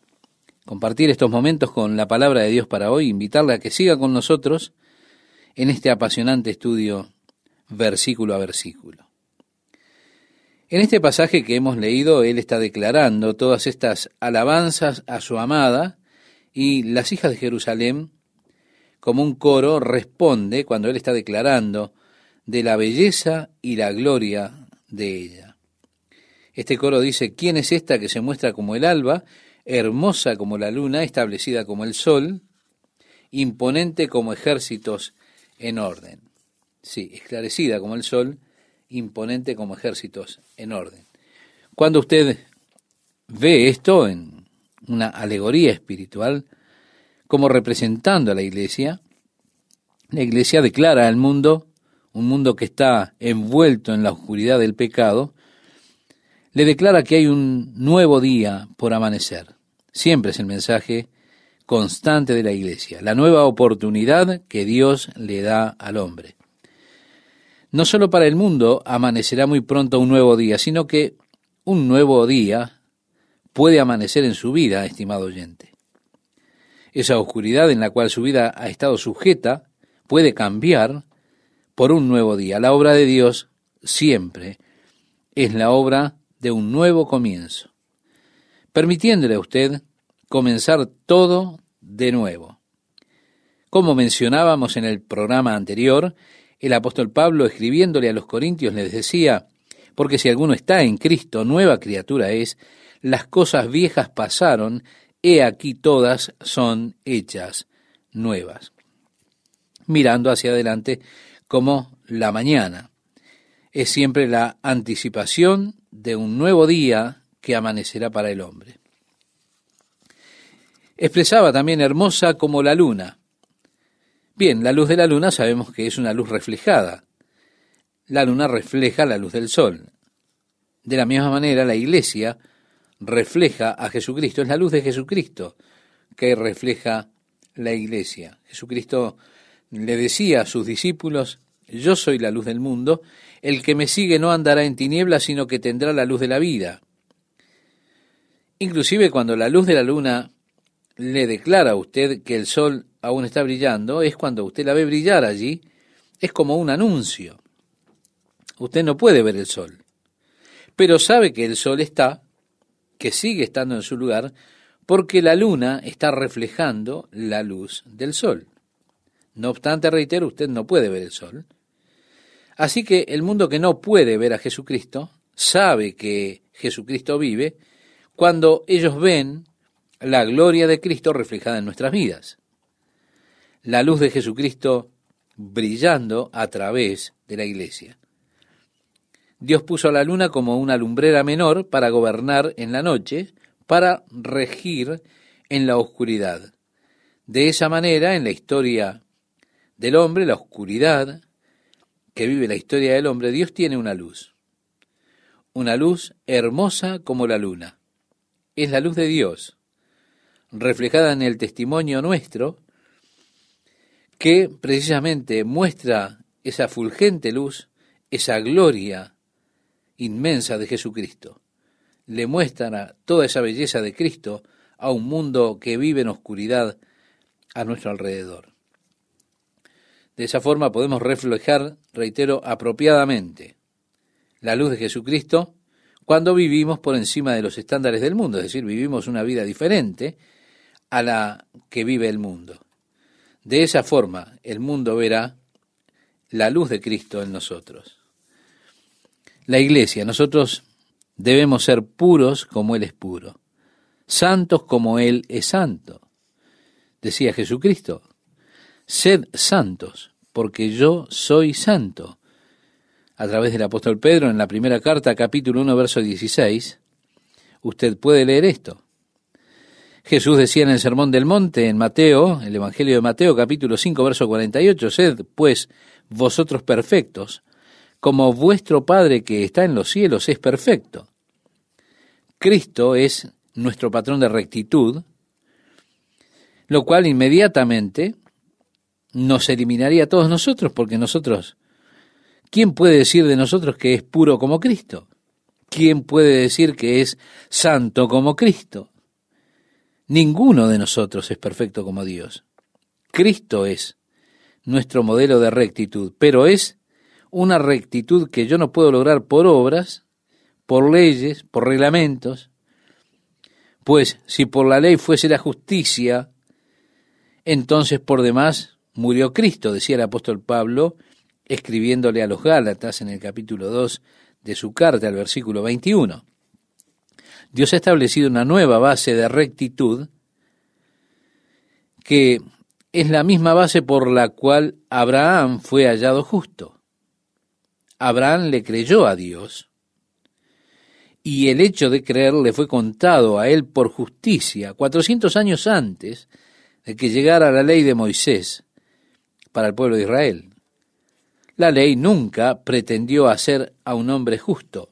compartir estos momentos con la palabra de Dios para hoy, invitarle a que siga con nosotros en este apasionante estudio versículo a versículo. En este pasaje que hemos leído, él está declarando todas estas alabanzas a su amada y las hijas de Jerusalén, como un coro, responde cuando él está declarando de la belleza y la gloria de ella. Este coro dice, ¿quién es esta que se muestra como el alba, hermosa como la luna, establecida como el sol, imponente como ejércitos en orden? Sí, esclarecida como el sol, imponente como ejércitos en orden. Cuando usted ve esto en una alegoría espiritual, como representando a la iglesia, la iglesia declara al mundo, un mundo que está envuelto en la oscuridad del pecado, le declara que hay un nuevo día por amanecer. Siempre es el mensaje constante de la iglesia, la nueva oportunidad que Dios le da al hombre. No solo para el mundo amanecerá muy pronto un nuevo día, sino que un nuevo día puede amanecer en su vida, estimado oyente. Esa oscuridad en la cual su vida ha estado sujeta puede cambiar por un nuevo día. La obra de Dios siempre es la obra de un nuevo comienzo, permitiéndole a usted comenzar todo de nuevo. Como mencionábamos en el programa anterior, el apóstol Pablo escribiéndole a los Corintios les decía, porque si alguno está en Cristo, nueva criatura es, las cosas viejas pasaron, he aquí todas son hechas nuevas. Mirando hacia adelante como la mañana. Es siempre la anticipación de un nuevo día que amanecerá para el hombre. Expresaba también hermosa como la luna. Bien, la luz de la luna sabemos que es una luz reflejada. La luna refleja la luz del sol. De la misma manera, la iglesia refleja a Jesucristo. Es la luz de Jesucristo que refleja la iglesia. Jesucristo le decía a sus discípulos, yo soy la luz del mundo, el que me sigue no andará en tinieblas, sino que tendrá la luz de la vida. Inclusive cuando la luz de la luna le declara a usted que el sol aún está brillando, es cuando usted la ve brillar allí, es como un anuncio. Usted no puede ver el sol, pero sabe que el sol está, que sigue estando en su lugar, porque la luna está reflejando la luz del sol. No obstante, reitero, usted no puede ver el sol, Así que el mundo que no puede ver a Jesucristo sabe que Jesucristo vive cuando ellos ven la gloria de Cristo reflejada en nuestras vidas. La luz de Jesucristo brillando a través de la iglesia. Dios puso a la luna como una lumbrera menor para gobernar en la noche, para regir en la oscuridad. De esa manera, en la historia del hombre, la oscuridad que vive la historia del hombre, Dios tiene una luz. Una luz hermosa como la luna. Es la luz de Dios, reflejada en el testimonio nuestro, que precisamente muestra esa fulgente luz, esa gloria inmensa de Jesucristo. Le muestra toda esa belleza de Cristo a un mundo que vive en oscuridad a nuestro alrededor. De esa forma podemos reflejar, reitero, apropiadamente la luz de Jesucristo cuando vivimos por encima de los estándares del mundo, es decir, vivimos una vida diferente a la que vive el mundo. De esa forma el mundo verá la luz de Cristo en nosotros. La iglesia, nosotros debemos ser puros como Él es puro, santos como Él es santo, decía Jesucristo. Sed santos, porque yo soy santo. A través del apóstol Pedro, en la primera carta, capítulo 1, verso 16, usted puede leer esto. Jesús decía en el Sermón del Monte, en Mateo, el Evangelio de Mateo, capítulo 5, verso 48, sed, pues, vosotros perfectos, como vuestro Padre que está en los cielos es perfecto. Cristo es nuestro patrón de rectitud, lo cual inmediatamente nos eliminaría a todos nosotros, porque nosotros, ¿quién puede decir de nosotros que es puro como Cristo? ¿Quién puede decir que es santo como Cristo? Ninguno de nosotros es perfecto como Dios. Cristo es nuestro modelo de rectitud, pero es una rectitud que yo no puedo lograr por obras, por leyes, por reglamentos, pues si por la ley fuese la justicia, entonces por demás murió Cristo, decía el apóstol Pablo, escribiéndole a los Gálatas en el capítulo 2 de su carta, al versículo 21. Dios ha establecido una nueva base de rectitud que es la misma base por la cual Abraham fue hallado justo. Abraham le creyó a Dios y el hecho de creer le fue contado a él por justicia 400 años antes de que llegara la ley de Moisés para el pueblo de Israel. La ley nunca pretendió hacer a un hombre justo.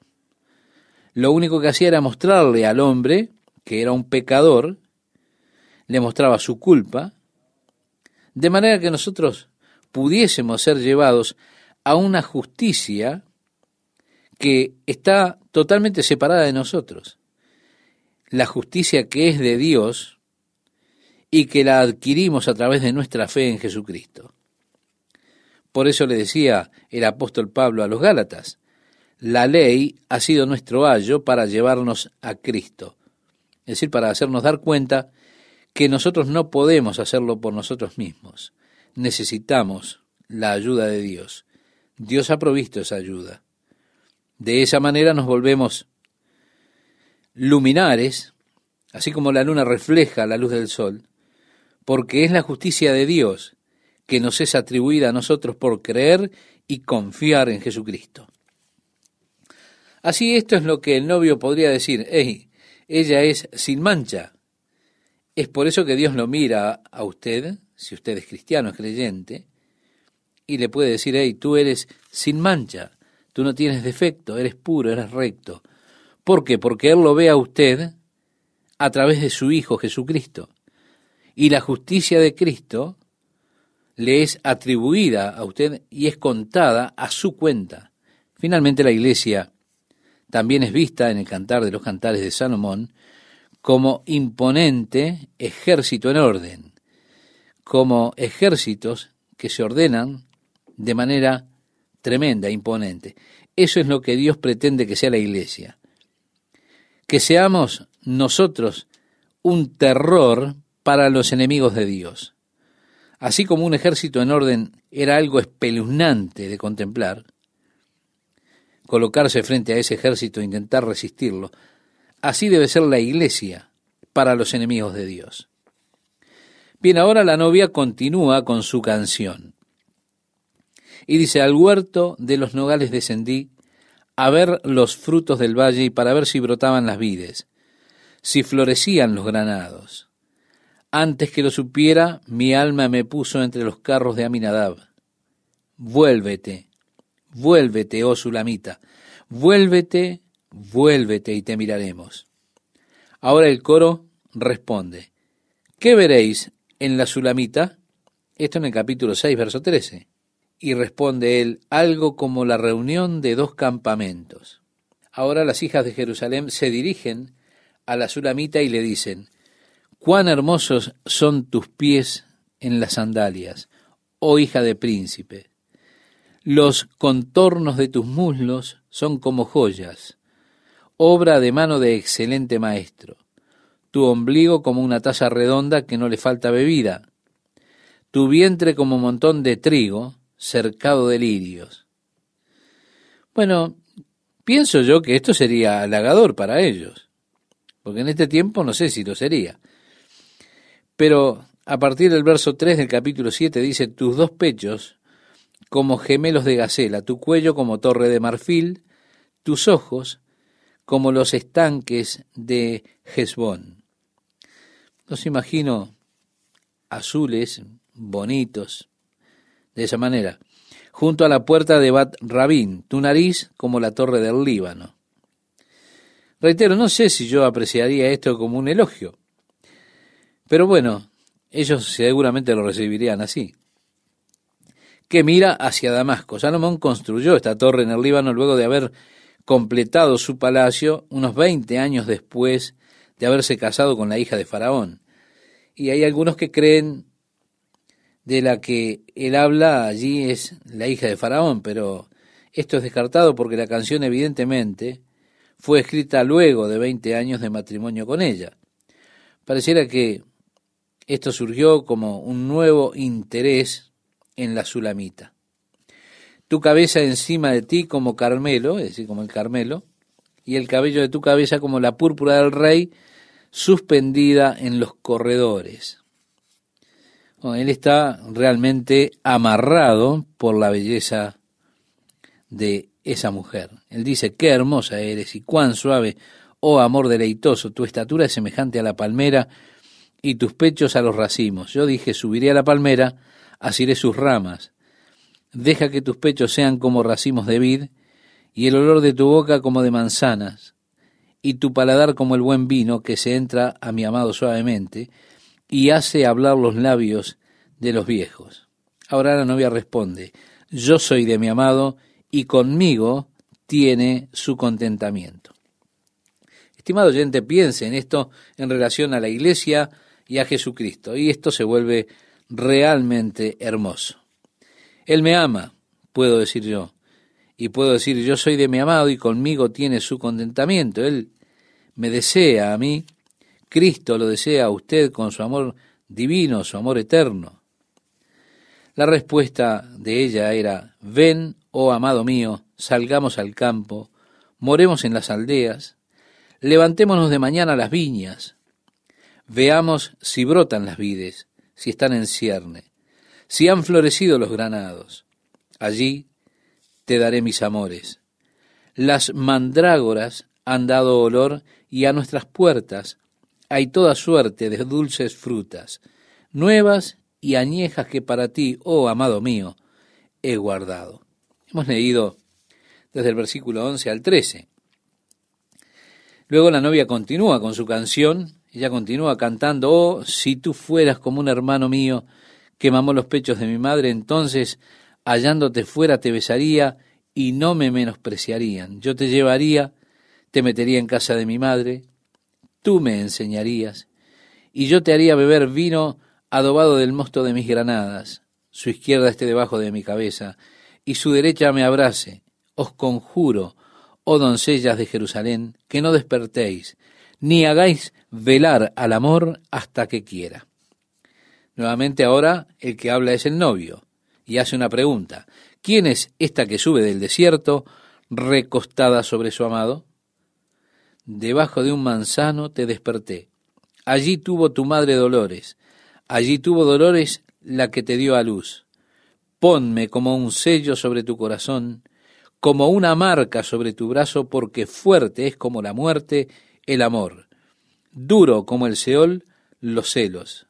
Lo único que hacía era mostrarle al hombre que era un pecador, le mostraba su culpa, de manera que nosotros pudiésemos ser llevados a una justicia que está totalmente separada de nosotros. La justicia que es de Dios y que la adquirimos a través de nuestra fe en Jesucristo. Por eso le decía el apóstol Pablo a los Gálatas, la ley ha sido nuestro ayo para llevarnos a Cristo, es decir, para hacernos dar cuenta que nosotros no podemos hacerlo por nosotros mismos, necesitamos la ayuda de Dios. Dios ha provisto esa ayuda. De esa manera nos volvemos luminares, así como la luna refleja la luz del sol, porque es la justicia de Dios que nos es atribuida a nosotros por creer y confiar en Jesucristo. Así esto es lo que el novio podría decir, hey, ella es sin mancha. Es por eso que Dios lo mira a usted, si usted es cristiano, es creyente, y le puede decir, hey, tú eres sin mancha, tú no tienes defecto, eres puro, eres recto. ¿Por qué? Porque Él lo ve a usted a través de su Hijo Jesucristo. Y la justicia de Cristo le es atribuida a usted y es contada a su cuenta. Finalmente la iglesia también es vista en el cantar de los cantares de Salomón como imponente ejército en orden, como ejércitos que se ordenan de manera tremenda, imponente. Eso es lo que Dios pretende que sea la iglesia. Que seamos nosotros un terror para los enemigos de Dios. Así como un ejército en orden era algo espeluznante de contemplar, colocarse frente a ese ejército e intentar resistirlo, así debe ser la iglesia para los enemigos de Dios. Bien, ahora la novia continúa con su canción. Y dice, al huerto de los nogales descendí a ver los frutos del valle y para ver si brotaban las vides, si florecían los granados antes que lo supiera, mi alma me puso entre los carros de Aminadab. Vuélvete, vuélvete, oh Sulamita, vuélvete, vuélvete y te miraremos. Ahora el coro responde, ¿qué veréis en la Sulamita? Esto en el capítulo 6, verso 13. Y responde él, algo como la reunión de dos campamentos. Ahora las hijas de Jerusalén se dirigen a la Sulamita y le dicen, Cuán hermosos son tus pies en las sandalias, oh hija de príncipe. Los contornos de tus muslos son como joyas, obra de mano de excelente maestro. Tu ombligo como una taza redonda que no le falta bebida. Tu vientre como montón de trigo cercado de lirios. Bueno, pienso yo que esto sería halagador para ellos, porque en este tiempo no sé si lo sería. Pero a partir del verso 3 del capítulo 7 dice, tus dos pechos como gemelos de gacela, tu cuello como torre de marfil, tus ojos como los estanques de Hezbón. Los imagino azules, bonitos, de esa manera, junto a la puerta de Bat Rabin, tu nariz como la torre del Líbano. Reitero, no sé si yo apreciaría esto como un elogio, pero bueno, ellos seguramente lo recibirían así. Que mira hacia Damasco. Salomón construyó esta torre en el Líbano luego de haber completado su palacio unos 20 años después de haberse casado con la hija de Faraón. Y hay algunos que creen de la que él habla allí es la hija de Faraón, pero esto es descartado porque la canción evidentemente fue escrita luego de 20 años de matrimonio con ella. Pareciera que esto surgió como un nuevo interés en la sulamita. Tu cabeza encima de ti como Carmelo, es decir, como el Carmelo, y el cabello de tu cabeza como la púrpura del rey suspendida en los corredores. él está realmente amarrado por la belleza de esa mujer. Él dice, qué hermosa eres y cuán suave, oh amor deleitoso, tu estatura es semejante a la palmera y tus pechos a los racimos. Yo dije, subiré a la palmera, asiré sus ramas. Deja que tus pechos sean como racimos de vid, y el olor de tu boca como de manzanas, y tu paladar como el buen vino que se entra a mi amado suavemente, y hace hablar los labios de los viejos. Ahora la novia responde, yo soy de mi amado, y conmigo tiene su contentamiento. Estimado oyente, piense en esto en relación a la iglesia, y a Jesucristo. Y esto se vuelve realmente hermoso. Él me ama, puedo decir yo. Y puedo decir, yo soy de mi amado y conmigo tiene su contentamiento. Él me desea a mí, Cristo lo desea a usted con su amor divino, su amor eterno. La respuesta de ella era, ven, oh amado mío, salgamos al campo, moremos en las aldeas, levantémonos de mañana a las viñas, Veamos si brotan las vides, si están en cierne, si han florecido los granados. Allí te daré mis amores. Las mandrágoras han dado olor y a nuestras puertas hay toda suerte de dulces frutas, nuevas y añejas que para ti, oh amado mío, he guardado. Hemos leído desde el versículo 11 al 13. Luego la novia continúa con su canción ella continúa cantando, oh, si tú fueras como un hermano mío que mamó los pechos de mi madre, entonces, hallándote fuera, te besaría y no me menospreciarían. Yo te llevaría, te metería en casa de mi madre, tú me enseñarías, y yo te haría beber vino adobado del mosto de mis granadas. Su izquierda esté debajo de mi cabeza, y su derecha me abrace. Os conjuro, oh doncellas de Jerusalén, que no despertéis, ni hagáis velar al amor hasta que quiera. Nuevamente ahora el que habla es el novio y hace una pregunta. ¿Quién es esta que sube del desierto recostada sobre su amado? Debajo de un manzano te desperté. Allí tuvo tu madre dolores. Allí tuvo dolores la que te dio a luz. Ponme como un sello sobre tu corazón, como una marca sobre tu brazo, porque fuerte es como la muerte el amor, duro como el Seol los celos.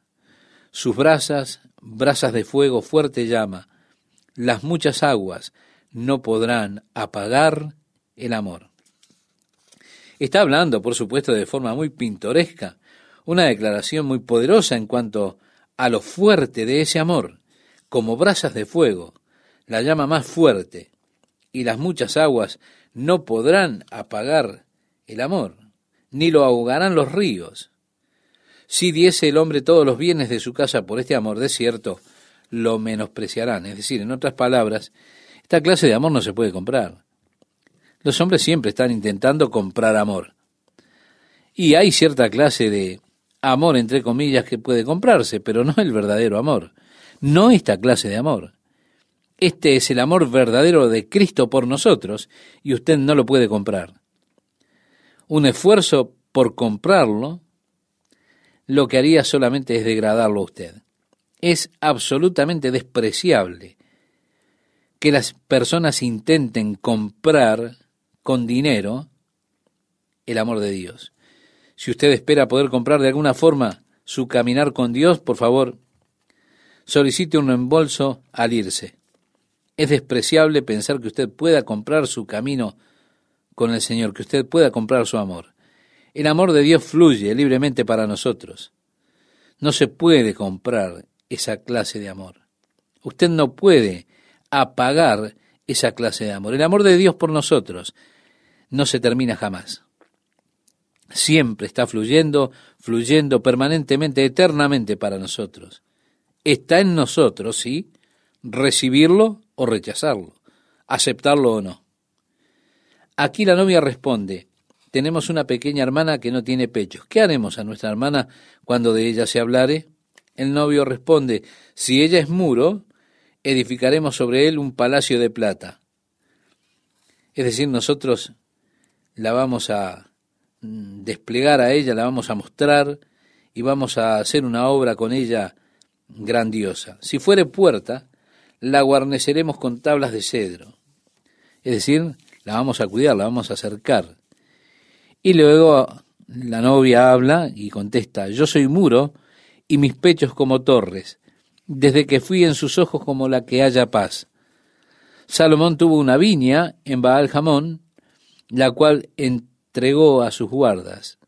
Sus brasas, brasas de fuego fuerte llama, las muchas aguas no podrán apagar el amor. Está hablando, por supuesto, de forma muy pintoresca, una declaración muy poderosa en cuanto a lo fuerte de ese amor, como brasas de fuego, la llama más fuerte, y las muchas aguas no podrán apagar el amor ni lo ahogarán los ríos. Si diese el hombre todos los bienes de su casa por este amor, desierto, lo menospreciarán. Es decir, en otras palabras, esta clase de amor no se puede comprar. Los hombres siempre están intentando comprar amor. Y hay cierta clase de amor, entre comillas, que puede comprarse, pero no el verdadero amor. No esta clase de amor. Este es el amor verdadero de Cristo por nosotros y usted no lo puede comprar un esfuerzo por comprarlo, lo que haría solamente es degradarlo a usted. Es absolutamente despreciable que las personas intenten comprar con dinero el amor de Dios. Si usted espera poder comprar de alguna forma su caminar con Dios, por favor, solicite un reembolso al irse. Es despreciable pensar que usted pueda comprar su camino con el Señor, que usted pueda comprar su amor. El amor de Dios fluye libremente para nosotros. No se puede comprar esa clase de amor. Usted no puede apagar esa clase de amor. El amor de Dios por nosotros no se termina jamás. Siempre está fluyendo, fluyendo permanentemente, eternamente para nosotros. Está en nosotros, ¿sí? Recibirlo o rechazarlo, aceptarlo o no. Aquí la novia responde, tenemos una pequeña hermana que no tiene pechos. ¿Qué haremos a nuestra hermana cuando de ella se hablare? El novio responde, si ella es muro, edificaremos sobre él un palacio de plata. Es decir, nosotros la vamos a mm, desplegar a ella, la vamos a mostrar y vamos a hacer una obra con ella grandiosa. Si fuere puerta, la guarneceremos con tablas de cedro. Es decir, la vamos a cuidar, la vamos a acercar. Y luego la novia habla y contesta, yo soy muro y mis pechos como torres, desde que fui en sus ojos como la que haya paz. Salomón tuvo una viña en Baal Jamón, la cual entregó a sus guardas,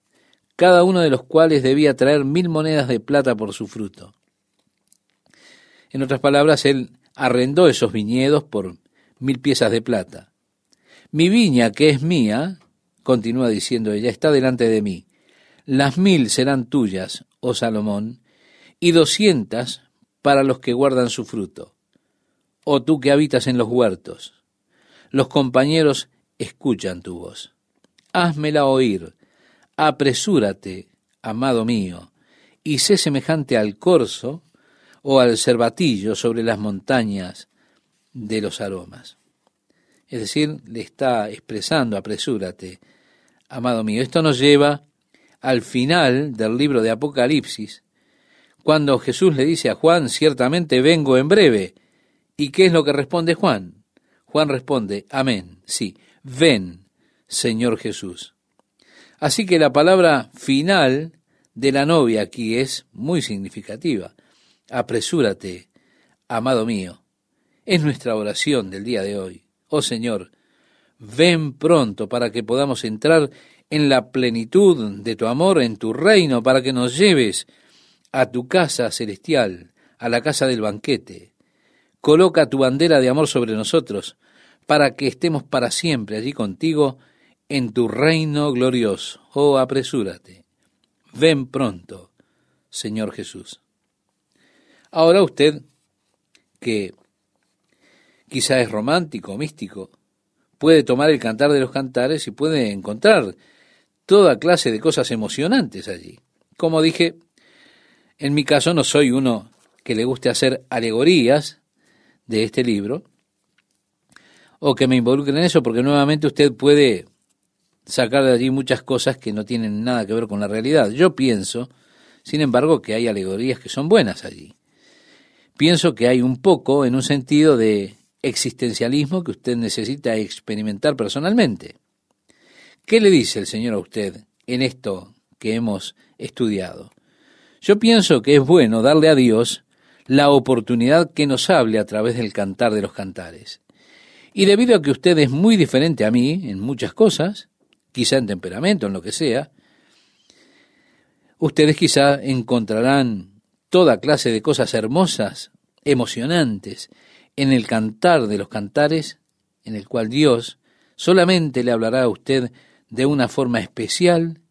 cada uno de los cuales debía traer mil monedas de plata por su fruto. En otras palabras, él arrendó esos viñedos por mil piezas de plata. Mi viña, que es mía, continúa diciendo ella, está delante de mí. Las mil serán tuyas, oh Salomón, y doscientas para los que guardan su fruto. Oh tú que habitas en los huertos, los compañeros escuchan tu voz. Házmela oír, apresúrate, amado mío, y sé semejante al corzo o al cervatillo sobre las montañas de los aromas. Es decir, le está expresando, apresúrate, amado mío. Esto nos lleva al final del libro de Apocalipsis, cuando Jesús le dice a Juan, ciertamente vengo en breve. ¿Y qué es lo que responde Juan? Juan responde, amén, sí, ven, Señor Jesús. Así que la palabra final de la novia aquí es muy significativa. Apresúrate, amado mío. Es nuestra oración del día de hoy. Oh Señor, ven pronto para que podamos entrar en la plenitud de tu amor, en tu reino, para que nos lleves a tu casa celestial, a la casa del banquete. Coloca tu bandera de amor sobre nosotros, para que estemos para siempre allí contigo, en tu reino glorioso. Oh, apresúrate. Ven pronto, Señor Jesús. Ahora usted, que quizá es romántico, místico, puede tomar el cantar de los cantares y puede encontrar toda clase de cosas emocionantes allí. Como dije, en mi caso no soy uno que le guste hacer alegorías de este libro o que me involucre en eso, porque nuevamente usted puede sacar de allí muchas cosas que no tienen nada que ver con la realidad. Yo pienso, sin embargo, que hay alegorías que son buenas allí. Pienso que hay un poco en un sentido de existencialismo que usted necesita experimentar personalmente. ¿Qué le dice el Señor a usted en esto que hemos estudiado? Yo pienso que es bueno darle a Dios la oportunidad que nos hable a través del cantar de los cantares. Y debido a que usted es muy diferente a mí en muchas cosas, quizá en temperamento, en lo que sea, ustedes quizá encontrarán toda clase de cosas hermosas, emocionantes, en el cantar de los cantares, en el cual Dios solamente le hablará a usted de una forma especial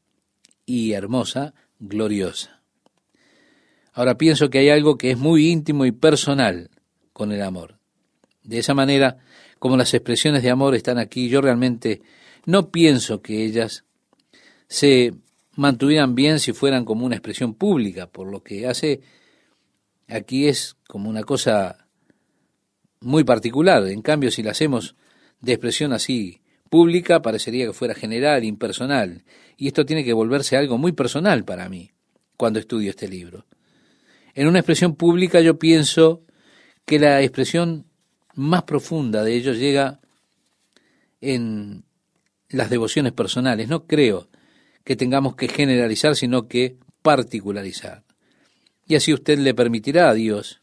y hermosa, gloriosa. Ahora pienso que hay algo que es muy íntimo y personal con el amor. De esa manera, como las expresiones de amor están aquí, yo realmente no pienso que ellas se mantuvieran bien si fueran como una expresión pública, por lo que hace aquí es como una cosa muy particular. En cambio, si la hacemos de expresión así pública, parecería que fuera general, impersonal. Y esto tiene que volverse algo muy personal para mí cuando estudio este libro. En una expresión pública yo pienso que la expresión más profunda de ello llega en las devociones personales. No creo que tengamos que generalizar, sino que particularizar. Y así usted le permitirá a Dios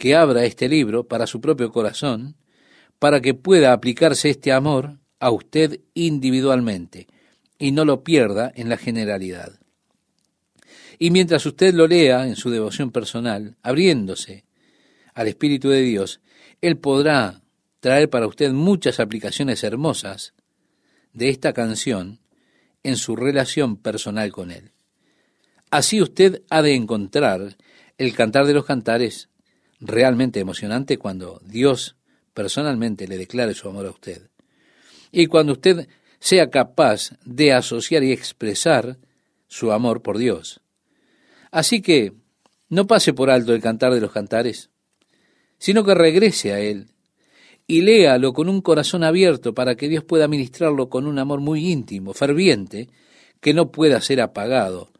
que abra este libro para su propio corazón, para que pueda aplicarse este amor a usted individualmente y no lo pierda en la generalidad. Y mientras usted lo lea en su devoción personal, abriéndose al Espíritu de Dios, Él podrá traer para usted muchas aplicaciones hermosas de esta canción en su relación personal con Él. Así usted ha de encontrar el cantar de los cantares realmente emocionante cuando Dios personalmente le declare su amor a usted. Y cuando usted sea capaz de asociar y expresar su amor por Dios. Así que no pase por alto el cantar de los cantares, sino que regrese a Él y léalo con un corazón abierto para que Dios pueda ministrarlo con un amor muy íntimo, ferviente, que no pueda ser apagado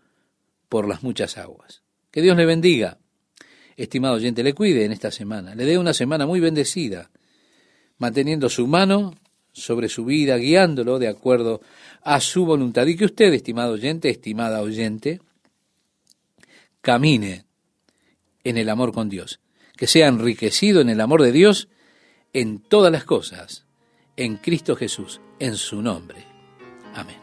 por las muchas aguas. Que Dios le bendiga estimado oyente, le cuide en esta semana, le dé una semana muy bendecida, manteniendo su mano sobre su vida, guiándolo de acuerdo a su voluntad y que usted, estimado oyente, estimada oyente, camine en el amor con Dios, que sea enriquecido en el amor de Dios en todas las cosas, en Cristo Jesús, en su nombre. Amén.